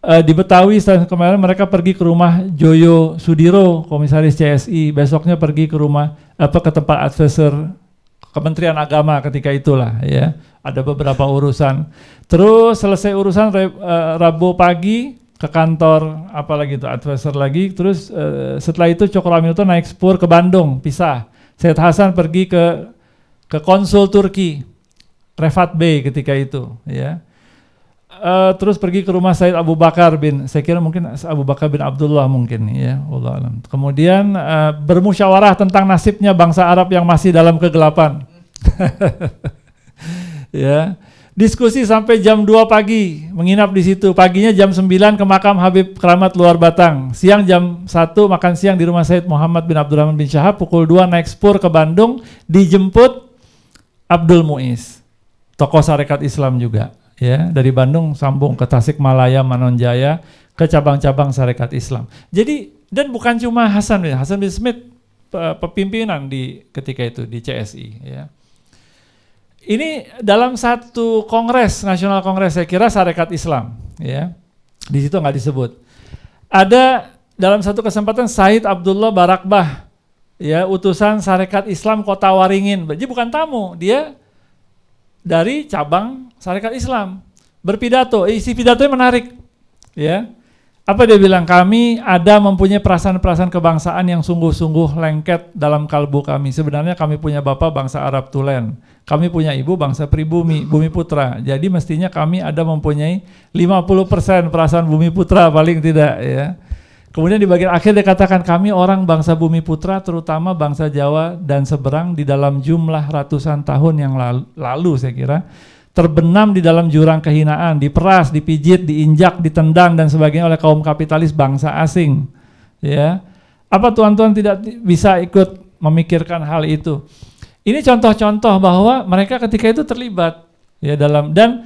uh, di Betawi kemarin mereka pergi ke rumah Joyo Sudiro, komisaris CSI. Besoknya pergi ke rumah apa ke tempat advisor Kementerian Agama ketika itulah ya. Ada beberapa urusan. Terus selesai urusan uh, Rabu pagi ke kantor apalagi itu advisor lagi. Terus uh, setelah itu Cokroaminoto naik spur ke Bandung, pisah. Syed Hasan pergi ke ke konsul Turki Refat Bey ketika itu ya uh, terus pergi ke rumah Said Abu Bakar bin saya kira mungkin Abu Bakar bin Abdullah mungkin ya Allah alam. Kemudian uh, bermusyawarah tentang nasibnya bangsa Arab yang masih dalam kegelapan. ya. Diskusi sampai jam 2 pagi, menginap di situ. Paginya jam 9 ke makam Habib Keramat Luar Batang. Siang jam 1 makan siang di rumah Said Muhammad bin Abdurrahman bin Syahab. Pukul 2 naik spur ke Bandung, dijemput Abdul Muiz, tokoh syarikat Islam juga ya dari Bandung sambung ke Tasikmalaya, Manonjaya, ke cabang-cabang Sarekat Islam. Jadi dan bukan cuma Hasan bin Hasan bin Smith pepimpinan di ketika itu di CSI ya. Ini dalam satu kongres nasional kongres saya kira Sarekat Islam ya. Di situ nggak disebut. Ada dalam satu kesempatan Said Abdullah Barakbah ya utusan Sarekat Islam Kota Waringin. Jadi bukan tamu, dia dari cabang Sarekat Islam berpidato eh, isi pidatonya menarik ya apa dia bilang kami ada mempunyai perasaan-perasaan kebangsaan yang sungguh-sungguh lengket dalam kalbu kami sebenarnya kami punya bapak bangsa Arab Tulen kami punya ibu bangsa pribumi bumi putra jadi mestinya kami ada mempunyai 50% perasaan bumi putra paling tidak ya Kemudian di bagian akhir dikatakan kami orang bangsa bumi putra terutama bangsa Jawa dan seberang di dalam jumlah ratusan tahun yang lalu, lalu saya kira terbenam di dalam jurang kehinaan, diperas, dipijit, diinjak, ditendang dan sebagainya oleh kaum kapitalis bangsa asing. Ya. Apa tuan-tuan tidak bisa ikut memikirkan hal itu? Ini contoh-contoh bahwa mereka ketika itu terlibat ya dalam dan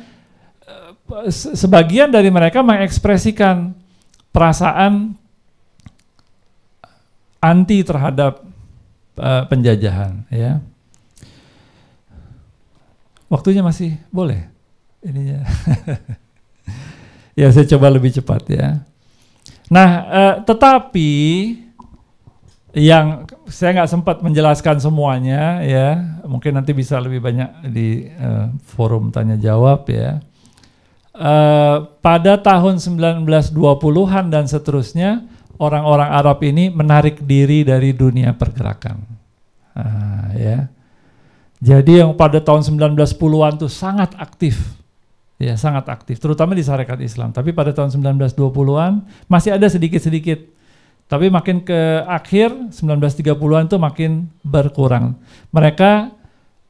eh, sebagian dari mereka mengekspresikan perasaan anti terhadap uh, penjajahan ya waktunya masih boleh Ini ya saya coba lebih cepat ya nah uh, tetapi yang saya nggak sempat menjelaskan semuanya ya mungkin nanti bisa lebih banyak di uh, forum tanya jawab ya uh, pada tahun 1920-an dan seterusnya orang-orang Arab ini menarik diri dari dunia pergerakan. Nah, ya. Jadi yang pada tahun 1910-an itu sangat aktif. Ya, sangat aktif, terutama di syarikat Islam. Tapi pada tahun 1920-an masih ada sedikit-sedikit. Tapi makin ke akhir 1930-an itu makin berkurang. Mereka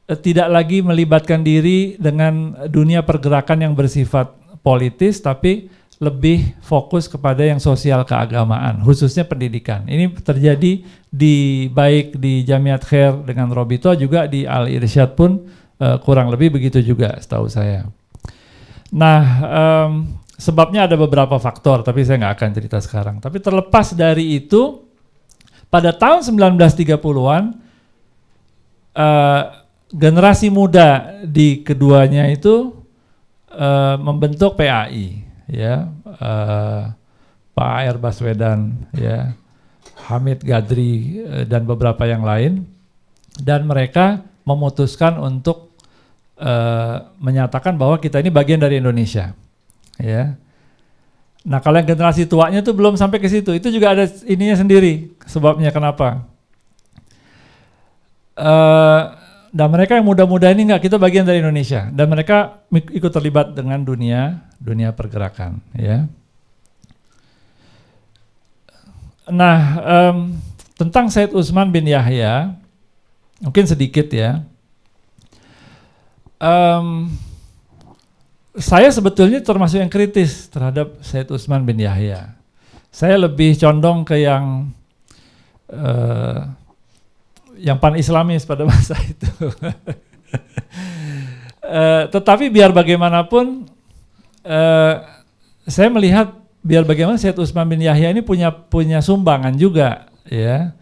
eh, tidak lagi melibatkan diri dengan dunia pergerakan yang bersifat politis, tapi lebih fokus kepada yang sosial keagamaan, khususnya pendidikan. Ini terjadi di baik di Jamiat Khair dengan Robito juga di Al Irsyad pun uh, kurang lebih begitu juga setahu saya. Nah, um, sebabnya ada beberapa faktor, tapi saya nggak akan cerita sekarang. Tapi terlepas dari itu, pada tahun 1930-an uh, eh, generasi muda di keduanya itu uh, membentuk PAI ya uh, Pak Air Baswedan ya Hamid Gadri uh, dan beberapa yang lain dan mereka memutuskan untuk uh, menyatakan bahwa kita ini bagian dari Indonesia ya nah kalau yang generasi tuanya itu belum sampai ke situ itu juga ada ininya sendiri sebabnya kenapa uh, dan mereka yang muda-muda ini enggak kita bagian dari Indonesia dan mereka ikut terlibat dengan dunia dunia pergerakan ya nah um, tentang Said Usman bin Yahya mungkin sedikit ya um, saya sebetulnya termasuk yang kritis terhadap Said Usman bin Yahya saya lebih condong ke yang eh, yang pan Islamis pada masa itu. uh, tetapi biar bagaimanapun uh, saya melihat biar bagaimana Syed Usman bin Yahya ini punya punya sumbangan juga ya.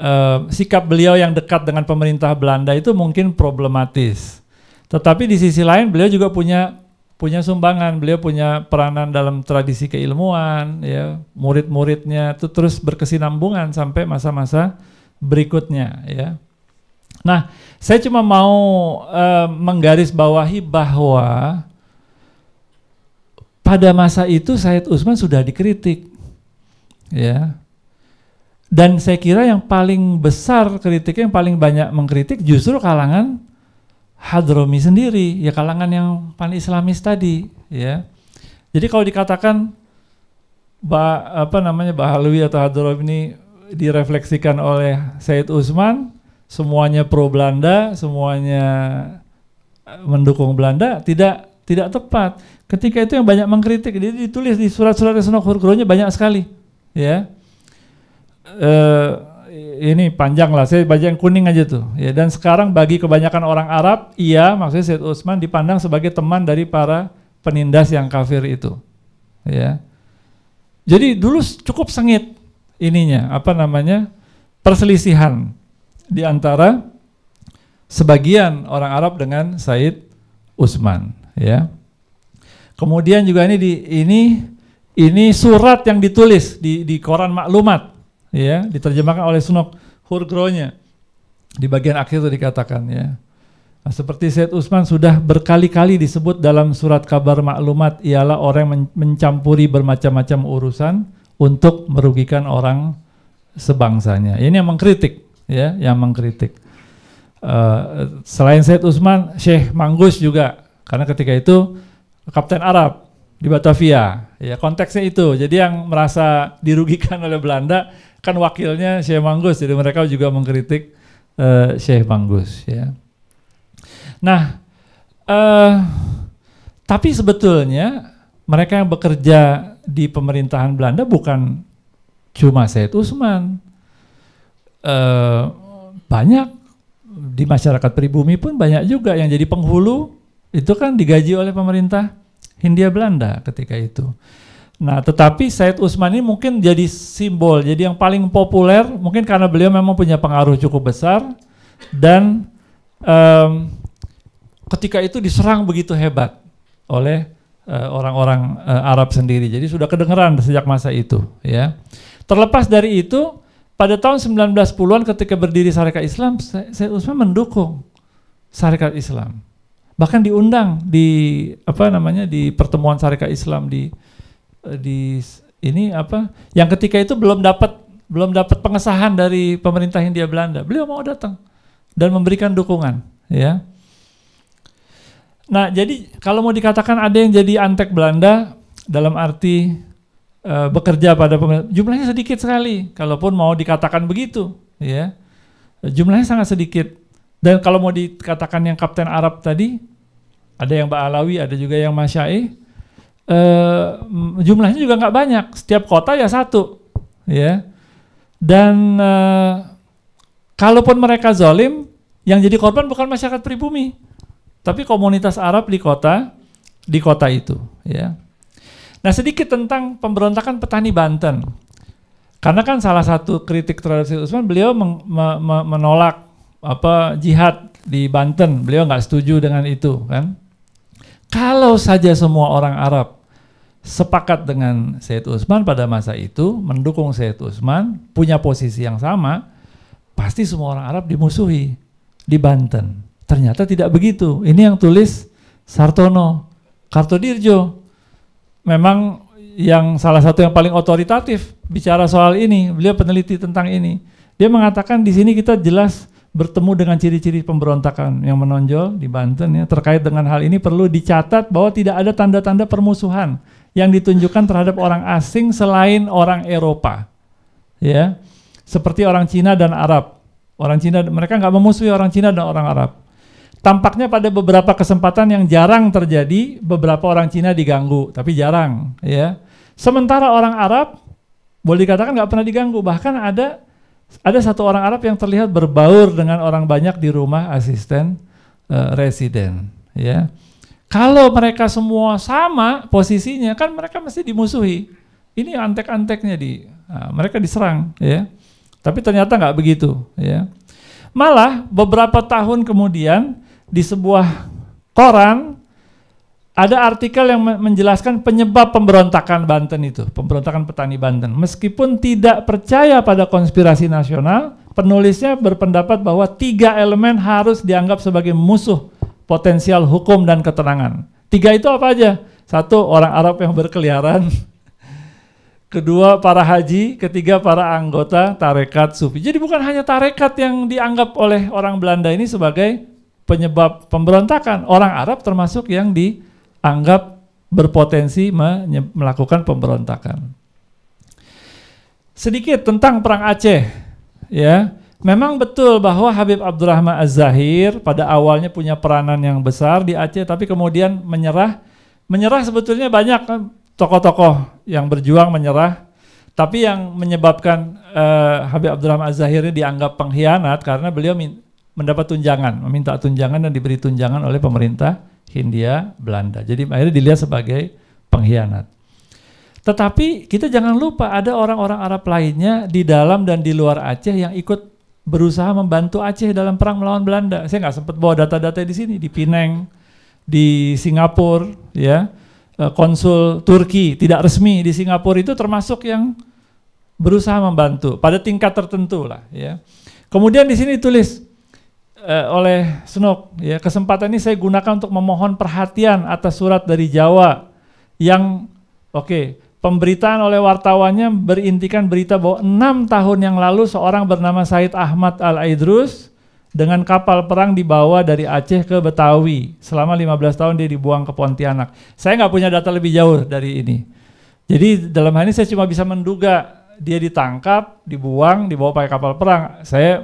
Uh, sikap beliau yang dekat dengan pemerintah Belanda itu mungkin problematis. Tetapi di sisi lain beliau juga punya punya sumbangan, beliau punya peranan dalam tradisi keilmuan ya, murid-muridnya itu terus berkesinambungan sampai masa-masa berikutnya ya. Nah, saya cuma mau uh, menggarisbawahi bahwa pada masa itu Said Usman sudah dikritik, ya. Dan saya kira yang paling besar kritiknya yang paling banyak mengkritik justru kalangan Hadromi sendiri, ya kalangan yang pan Islamis tadi, ya. Jadi kalau dikatakan Ba, apa namanya Bahalwi atau Hadromi ini direfleksikan oleh Said Usman semuanya pro Belanda, semuanya eh, mendukung Belanda tidak tidak tepat. Ketika itu yang banyak mengkritik, dia ditulis di surat-surat Senokhourgronya banyak sekali, ya. E, ini panjang lah, saya baca yang kuning aja tuh. Ya, dan sekarang bagi kebanyakan orang Arab, iya maksudnya Said Usman dipandang sebagai teman dari para penindas yang kafir itu. Ya. Jadi dulu cukup sengit ininya apa namanya perselisihan di antara sebagian orang Arab dengan Said Usman. ya. Kemudian juga ini di ini ini surat yang ditulis di di koran maklumat ya, diterjemahkan oleh Sunok Hurgronya. Di bagian akhir itu dikatakan ya. Nah, seperti Said Usman sudah berkali-kali disebut dalam surat kabar maklumat ialah orang yang mencampuri bermacam-macam urusan untuk merugikan orang sebangsanya. Ini yang mengkritik, ya, yang mengkritik. Uh, selain Said Usman, Syekh Manggus juga, karena ketika itu Kapten Arab di Batavia, ya konteksnya itu. Jadi yang merasa dirugikan oleh Belanda kan wakilnya Syekh Manggus, jadi mereka juga mengkritik uh, eh, Syekh Manggus, ya. Nah, uh, tapi sebetulnya mereka yang bekerja di pemerintahan Belanda bukan cuma Said Usman. E, banyak di masyarakat pribumi pun banyak juga yang jadi penghulu itu kan digaji oleh pemerintah Hindia Belanda ketika itu. Nah, tetapi Said Usman ini mungkin jadi simbol, jadi yang paling populer mungkin karena beliau memang punya pengaruh cukup besar dan um, ketika itu diserang begitu hebat oleh Eh, orang-orang uh, uh, Arab sendiri. Jadi sudah kedengeran sejak masa itu, ya. Terlepas dari itu, pada tahun 1910-an ketika berdiri Syarikat Islam, saya Usman mendukung Syarikat Islam. Bahkan diundang di apa namanya di pertemuan Syarikat Islam di eh, di ini apa yang ketika itu belum dapat belum dapat pengesahan dari pemerintah Hindia Belanda. Beliau mau datang dan memberikan dukungan, ya. Nah, jadi kalau mau dikatakan ada yang jadi antek Belanda dalam arti uh, bekerja pada pemerintah, jumlahnya sedikit sekali. Kalaupun mau dikatakan begitu, ya jumlahnya sangat sedikit. Dan kalau mau dikatakan yang Kapten Arab tadi, ada yang Mbak Alawi, ada juga yang Masyai, uh, eh, jumlahnya juga nggak banyak. Setiap kota ya satu, ya. Dan uh, kalaupun mereka zolim, yang jadi korban bukan masyarakat pribumi tapi komunitas Arab di kota di kota itu ya. Nah, sedikit tentang pemberontakan petani Banten. Karena kan salah satu kritik terhadap Syed Usman, beliau meng, me, me, menolak apa jihad di Banten. Beliau nggak setuju dengan itu, kan? Kalau saja semua orang Arab sepakat dengan Syed Usman pada masa itu, mendukung Syed Usman, punya posisi yang sama, pasti semua orang Arab dimusuhi di Banten. Ternyata tidak begitu. Ini yang tulis Sartono, Kartodirjo. Memang yang salah satu yang paling otoritatif bicara soal ini, beliau peneliti tentang ini. Dia mengatakan di sini kita jelas bertemu dengan ciri-ciri pemberontakan yang menonjol di Banten ya terkait dengan hal ini perlu dicatat bahwa tidak ada tanda-tanda permusuhan yang ditunjukkan terhadap orang asing selain orang Eropa. Ya. Seperti orang Cina dan Arab. Orang Cina mereka nggak memusuhi orang Cina dan orang Arab. Tampaknya pada beberapa kesempatan yang jarang terjadi, beberapa orang Cina diganggu, tapi jarang, ya. Sementara orang Arab boleh dikatakan nggak pernah diganggu, bahkan ada ada satu orang Arab yang terlihat berbaur dengan orang banyak di rumah asisten uh, residen, ya. Kalau mereka semua sama posisinya, kan mereka mesti dimusuhi. Ini antek-anteknya di nah, mereka diserang, ya. Tapi ternyata nggak begitu, ya. Malah beberapa tahun kemudian di sebuah koran ada artikel yang menjelaskan penyebab pemberontakan Banten itu, pemberontakan petani Banten. Meskipun tidak percaya pada konspirasi nasional, penulisnya berpendapat bahwa tiga elemen harus dianggap sebagai musuh potensial hukum dan ketenangan. Tiga itu apa aja? Satu, orang Arab yang berkeliaran. Kedua, para haji. Ketiga, para anggota tarekat sufi. Jadi bukan hanya tarekat yang dianggap oleh orang Belanda ini sebagai penyebab pemberontakan. Orang Arab termasuk yang dianggap berpotensi melakukan pemberontakan. Sedikit tentang perang Aceh, ya. Memang betul bahwa Habib Abdurrahman Az-Zahir pada awalnya punya peranan yang besar di Aceh, tapi kemudian menyerah. Menyerah sebetulnya banyak kan, tokoh-tokoh yang berjuang menyerah, tapi yang menyebabkan uh, Habib Abdurrahman Az-Zahir ini dianggap pengkhianat karena beliau mendapat tunjangan, meminta tunjangan dan diberi tunjangan oleh pemerintah Hindia Belanda. Jadi akhirnya dilihat sebagai pengkhianat. Tetapi kita jangan lupa ada orang-orang Arab lainnya di dalam dan di luar Aceh yang ikut berusaha membantu Aceh dalam perang melawan Belanda. Saya nggak sempat bawa data-data di sini, di Pineng, di Singapura, ya eh, konsul Turki tidak resmi di Singapura itu termasuk yang berusaha membantu pada tingkat tertentu lah, ya. Kemudian di sini tulis uh, oleh Snook. Ya, kesempatan ini saya gunakan untuk memohon perhatian atas surat dari Jawa yang oke, okay, pemberitaan oleh wartawannya berintikan berita bahwa enam tahun yang lalu seorang bernama Said Ahmad Al Aidrus dengan kapal perang dibawa dari Aceh ke Betawi. Selama 15 tahun dia dibuang ke Pontianak. Saya nggak punya data lebih jauh dari ini. Jadi dalam hal ini saya cuma bisa menduga dia ditangkap, dibuang, dibawa pakai kapal perang. Saya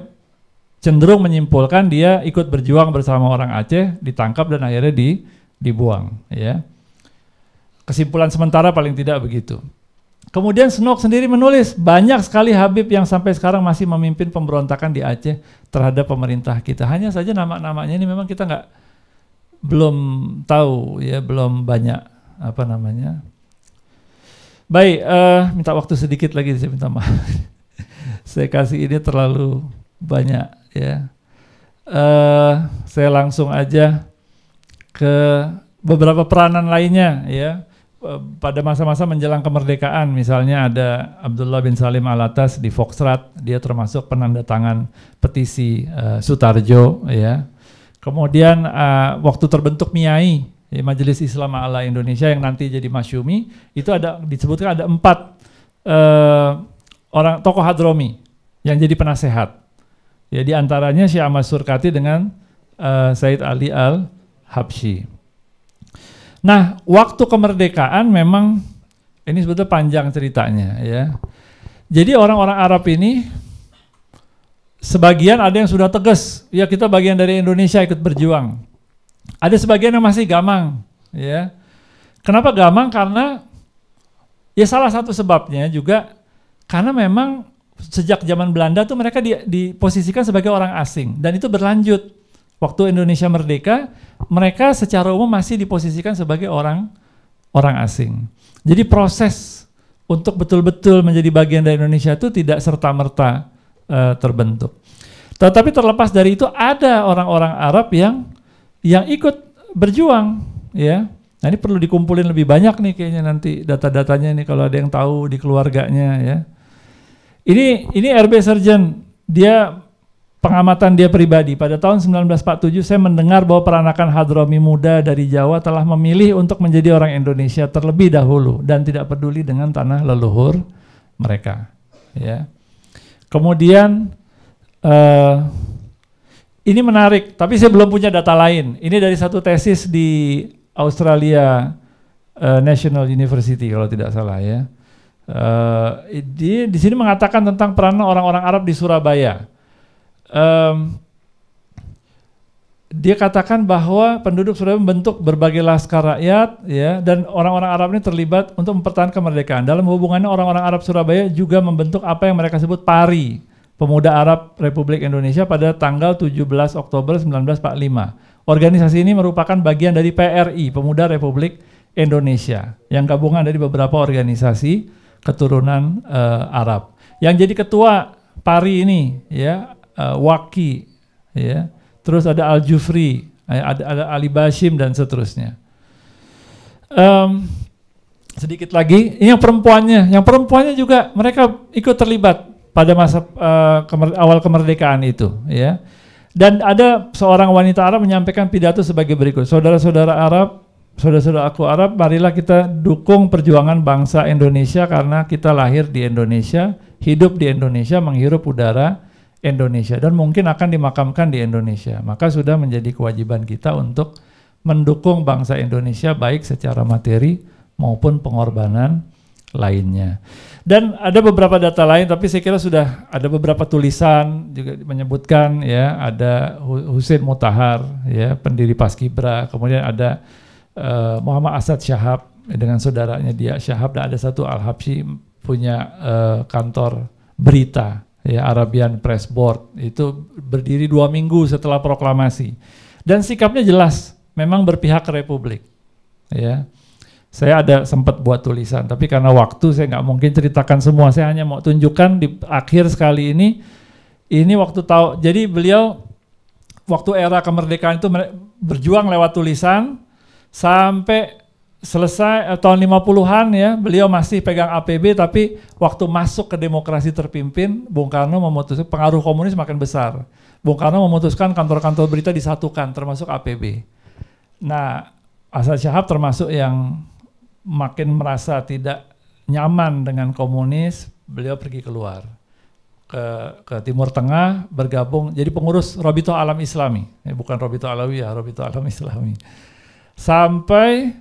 cenderung menyimpulkan dia ikut berjuang bersama orang Aceh, ditangkap dan akhirnya di, dibuang. Ya. Kesimpulan sementara paling tidak begitu. Kemudian Snok sendiri menulis, banyak sekali Habib yang sampai sekarang masih memimpin pemberontakan di Aceh terhadap pemerintah kita. Hanya saja nama-namanya ini memang kita nggak belum tahu ya, belum banyak apa namanya. Baik, uh, minta waktu sedikit lagi saya minta maaf. saya kasih ini terlalu banyak ya uh, saya langsung aja ke beberapa peranan lainnya ya eh, pada masa-masa menjelang kemerdekaan misalnya ada Abdullah bin Salim Alatas di Foxrat dia termasuk penanda tangan petisi uh, Sutarjo ya kemudian uh, waktu terbentuk MIAI ya, Majelis Islam Ala Indonesia yang nanti jadi Masyumi itu ada disebutkan ada empat uh, orang tokoh hadromi yang jadi penasehat Ya antaranya Syekh Ahmad Surkati dengan uh, Said Ali Al Habsyi. Nah, waktu kemerdekaan memang ini sebetulnya panjang ceritanya ya. Jadi orang-orang Arab ini sebagian ada yang sudah tegas, ya kita bagian dari Indonesia ikut berjuang. Ada sebagian yang masih gamang, ya. Kenapa gamang? Karena ya salah satu sebabnya juga karena memang sejak zaman Belanda tuh mereka di, diposisikan sebagai orang asing dan itu berlanjut. Waktu Indonesia merdeka, mereka secara umum masih diposisikan sebagai orang orang asing. Jadi proses untuk betul-betul menjadi bagian dari Indonesia itu tidak serta-merta uh, terbentuk. Tetapi terlepas dari itu ada orang-orang Arab yang yang ikut berjuang ya. Nah ini perlu dikumpulin lebih banyak nih kayaknya nanti data-datanya nih kalau ada yang tahu di keluarganya ya ini ini RB Sergeant dia pengamatan dia pribadi pada tahun 1947 saya mendengar bahwa peranakan Hadromi muda dari Jawa telah memilih untuk menjadi orang Indonesia terlebih dahulu dan tidak peduli dengan tanah leluhur mereka ya. Kemudian uh, ini menarik tapi saya belum punya data lain. Ini dari satu tesis di Australia uh, National University kalau tidak salah ya Uh, di di sini mengatakan tentang peran orang-orang Arab di Surabaya. Um, dia katakan bahwa penduduk Surabaya membentuk berbagai laskar rakyat ya dan orang-orang Arab ini terlibat untuk mempertahankan kemerdekaan. Dalam hubungannya orang-orang Arab Surabaya juga membentuk apa yang mereka sebut PARI, Pemuda Arab Republik Indonesia pada tanggal 17 Oktober 1945. Organisasi ini merupakan bagian dari PRI, Pemuda Republik Indonesia, yang gabungan dari beberapa organisasi keturunan uh, Arab. Yang jadi ketua Pari ini ya uh, Waki ya. Terus ada Al Jufri, eh, ada, ada Ali Bashim dan seterusnya. Um, sedikit lagi, ini yang perempuannya, yang perempuannya juga mereka ikut terlibat pada masa uh, kemer awal kemerdekaan itu, ya. Dan ada seorang wanita Arab menyampaikan pidato sebagai berikut. Saudara-saudara Arab, saudara-saudara aku Arab, marilah kita dukung perjuangan bangsa Indonesia karena kita lahir di Indonesia, hidup di Indonesia, menghirup udara Indonesia dan mungkin akan dimakamkan di Indonesia. Maka sudah menjadi kewajiban kita untuk mendukung bangsa Indonesia baik secara materi maupun pengorbanan lainnya. Dan ada beberapa data lain tapi saya kira sudah ada beberapa tulisan juga menyebutkan ya ada Husin Mutahar ya pendiri Paskibra, kemudian ada uh, Muhammad Asad Syahab dengan saudaranya dia Syahab dan ada satu Al Habsyi punya uh, kantor berita ya Arabian Press Board itu berdiri dua minggu setelah proklamasi dan sikapnya jelas memang berpihak ke Republik ya saya ada sempat buat tulisan tapi karena waktu saya nggak mungkin ceritakan semua saya hanya mau tunjukkan di akhir sekali ini ini waktu tahu jadi beliau waktu era kemerdekaan itu berjuang lewat tulisan sampai selesai eh, tahun 50-an ya, beliau masih pegang APB tapi waktu masuk ke demokrasi terpimpin, Bung Karno memutuskan pengaruh komunis makin besar. Bung Karno memutuskan kantor-kantor berita disatukan termasuk APB. Nah, Asad Syahab termasuk yang makin merasa tidak nyaman dengan komunis, beliau pergi keluar ke ke Timur Tengah bergabung jadi pengurus Robito Alam Islami. Eh, bukan Robito Alawi ya, Robito Alam Islami Sampai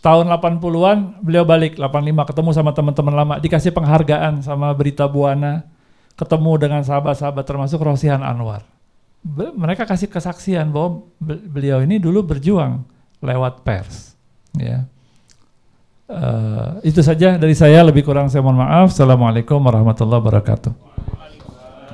tahun 80-an beliau balik 85 ketemu sama teman-teman lama, dikasih penghargaan sama Berita Buana, ketemu dengan sahabat-sahabat termasuk Rosihan Anwar. Be mereka kasih kesaksian bahwa beliau ini dulu berjuang lewat pers, ya. Uh, itu saja dari saya, lebih kurang saya mohon maaf. Assalamualaikum warahmatullahi wabarakatuh.